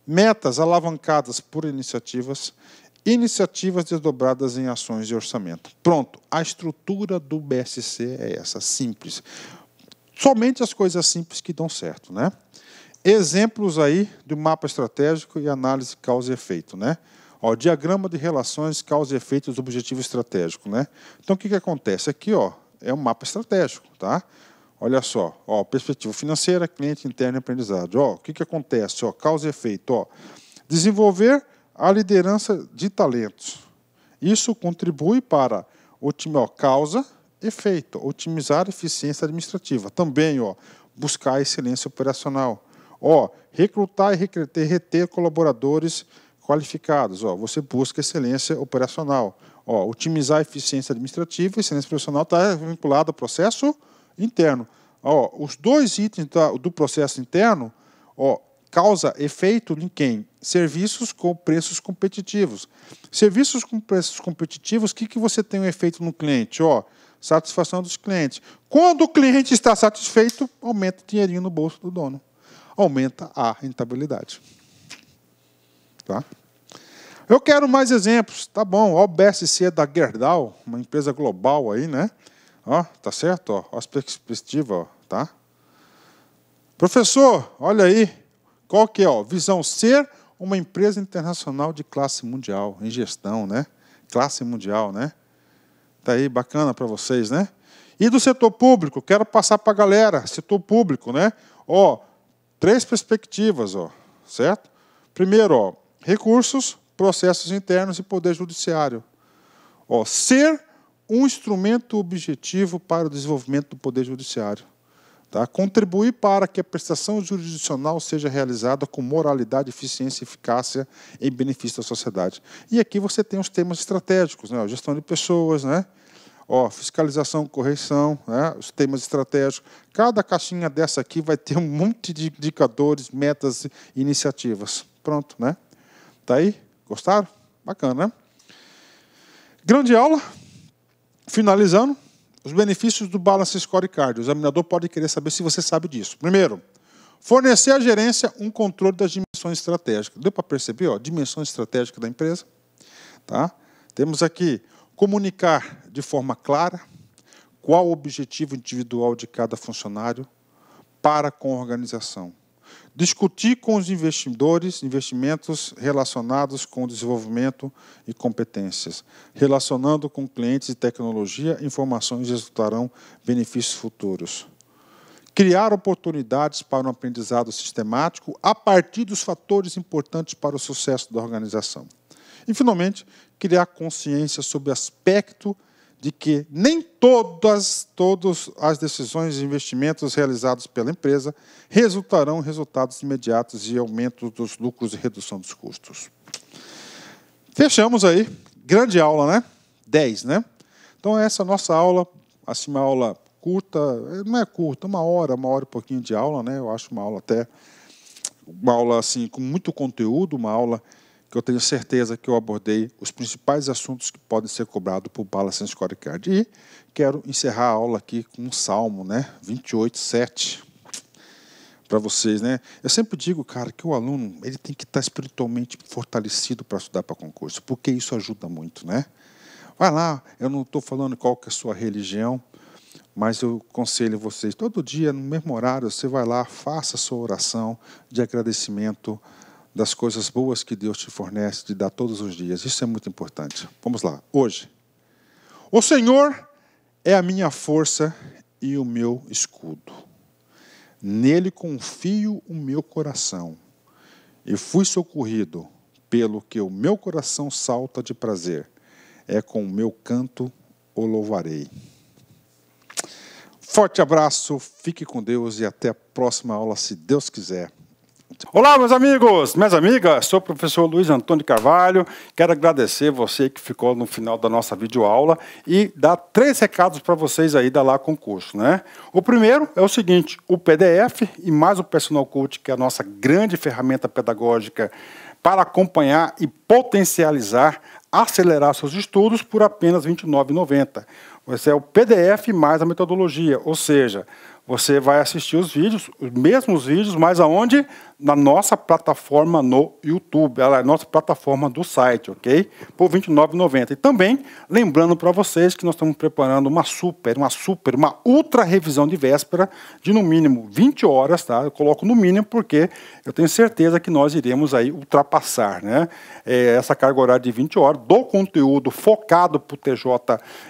metas alavancadas por iniciativas, iniciativas desdobradas em ações e orçamento. Pronto, a estrutura do BSC é essa, simples somente as coisas simples que dão certo, né? Exemplos aí do mapa estratégico e análise causa e efeito, né? Ó, diagrama de relações causa e efeitos objetivo estratégico, né? Então o que, que acontece aqui, ó, é um mapa estratégico, tá? Olha só, ó, perspectiva financeira, cliente interno e aprendizado. Ó, o que, que acontece? Ó, causa e efeito. Ó, desenvolver a liderança de talentos. Isso contribui para o ó, causa, efeito, otimizar a eficiência administrativa. Também, ó, buscar excelência operacional. Ó, recrutar e reter, reter colaboradores qualificados. Ó, você busca excelência operacional. Ó, otimizar a eficiência administrativa, excelência profissional está vinculada ao processo interno. Ó, os dois itens da, do processo interno ó, causa efeito em quem? Serviços com preços competitivos. Serviços com preços competitivos, o que, que você tem um efeito no cliente? Ó, satisfação dos clientes. Quando o cliente está satisfeito, aumenta o dinheirinho no bolso do dono. Aumenta a rentabilidade. Tá? Eu quero mais exemplos. Tá bom, o BSC da Gerdau, uma empresa global aí, né? Ó, tá certo? Ó, as perspectivas, tá? Professor, olha aí. Qual que é? Ó, visão ser uma empresa internacional de classe mundial, em gestão, né? Classe mundial, né? Está aí, bacana para vocês, né? E do setor público, quero passar para a galera, setor público, né? Ó, três perspectivas, ó, certo? Primeiro, ó, recursos, processos internos e poder judiciário. Ó, ser um instrumento objetivo para o desenvolvimento do poder judiciário. Tá? para que a prestação jurisdicional seja realizada com moralidade, eficiência e eficácia em benefício da sociedade. E aqui você tem os temas estratégicos, né? gestão de pessoas, né? Ó, fiscalização, correção, né? os temas estratégicos. Cada caixinha dessa aqui vai ter um monte de indicadores, metas e iniciativas. Pronto, né? Tá aí? Gostaram? Bacana, né? Grande aula. Finalizando. Os benefícios do Balance Scorecard. O examinador pode querer saber se você sabe disso. Primeiro, fornecer à gerência um controle das dimensões estratégicas. Deu para perceber? Ó, dimensão estratégica da empresa. Tá? Temos aqui comunicar de forma clara qual o objetivo individual de cada funcionário para com a organização discutir com os investidores investimentos relacionados com desenvolvimento e competências, relacionando com clientes e tecnologia, informações resultarão benefícios futuros. Criar oportunidades para um aprendizado sistemático a partir dos fatores importantes para o sucesso da organização. E, finalmente, criar consciência sobre aspecto de que nem todas, todas as decisões de investimentos realizados pela empresa resultarão em resultados imediatos e aumento dos lucros e redução dos custos. Fechamos aí. Grande aula, né? 10, né? Então, essa é a nossa aula, assim, uma aula curta, não é curta, uma hora, uma hora e pouquinho de aula, né? Eu acho uma aula até, uma aula assim, com muito conteúdo, uma aula que eu tenho certeza que eu abordei os principais assuntos que podem ser cobrados por bala sensorialidade. E quero encerrar a aula aqui com um salmo, né? 28, 7. Para vocês, né? Eu sempre digo, cara, que o aluno ele tem que estar espiritualmente fortalecido para estudar para concurso, porque isso ajuda muito, né? Vai lá, eu não estou falando qual que é a sua religião, mas eu aconselho vocês, todo dia, no mesmo horário, você vai lá, faça a sua oração de agradecimento das coisas boas que Deus te fornece, de dar todos os dias. Isso é muito importante. Vamos lá, hoje. O Senhor é a minha força e o meu escudo. Nele confio o meu coração. E fui socorrido, pelo que o meu coração salta de prazer. É com o meu canto o louvarei. Forte abraço, fique com Deus e até a próxima aula, se Deus quiser. Olá, meus amigos, minhas amigas, sou o professor Luiz Antônio Carvalho. Quero agradecer você que ficou no final da nossa videoaula e dar três recados para vocês aí da Lá Concurso, né? O primeiro é o seguinte: o PDF e mais o Personal Coach, que é a nossa grande ferramenta pedagógica para acompanhar e potencializar, acelerar seus estudos por apenas R$ 29,90. Esse é o PDF mais a metodologia, ou seja, você vai assistir os vídeos, os mesmos vídeos, mas aonde? na nossa plataforma no YouTube. Ela é a nossa plataforma do site, ok? Por R$ 29,90. E também, lembrando para vocês que nós estamos preparando uma super, uma super, uma ultra revisão de véspera de no mínimo 20 horas, tá? Eu coloco no mínimo porque eu tenho certeza que nós iremos aí ultrapassar, né? É, essa carga horária de 20 horas do conteúdo focado para o TJ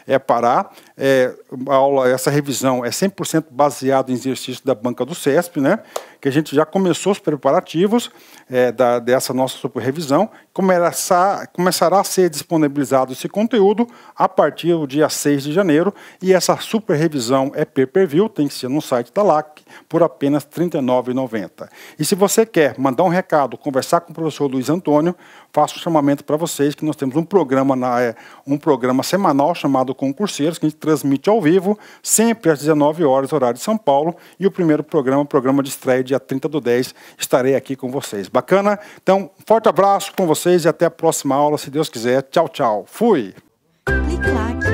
é, Pará. É, aula, essa revisão é 100% baseada em exercício da banca do CESP, né? que a gente já começou os preparativos é, da, dessa nossa supervisão, Começa, começará a ser disponibilizado esse conteúdo a partir do dia 6 de janeiro. E essa supervisão é pay-per-view, tem que ser no site da LAC, por apenas R$ 39,90. E se você quer mandar um recado, conversar com o professor Luiz Antônio, faço um chamamento para vocês que nós temos um programa, na, é, um programa semanal chamado Concurseiros, que a gente transmite ao vivo, sempre às 19 horas, horário de São Paulo, e o primeiro programa, é o programa de estreia de dia 30 do 10, estarei aqui com vocês. Bacana? Então, forte abraço com vocês e até a próxima aula, se Deus quiser. Tchau, tchau. Fui! Clique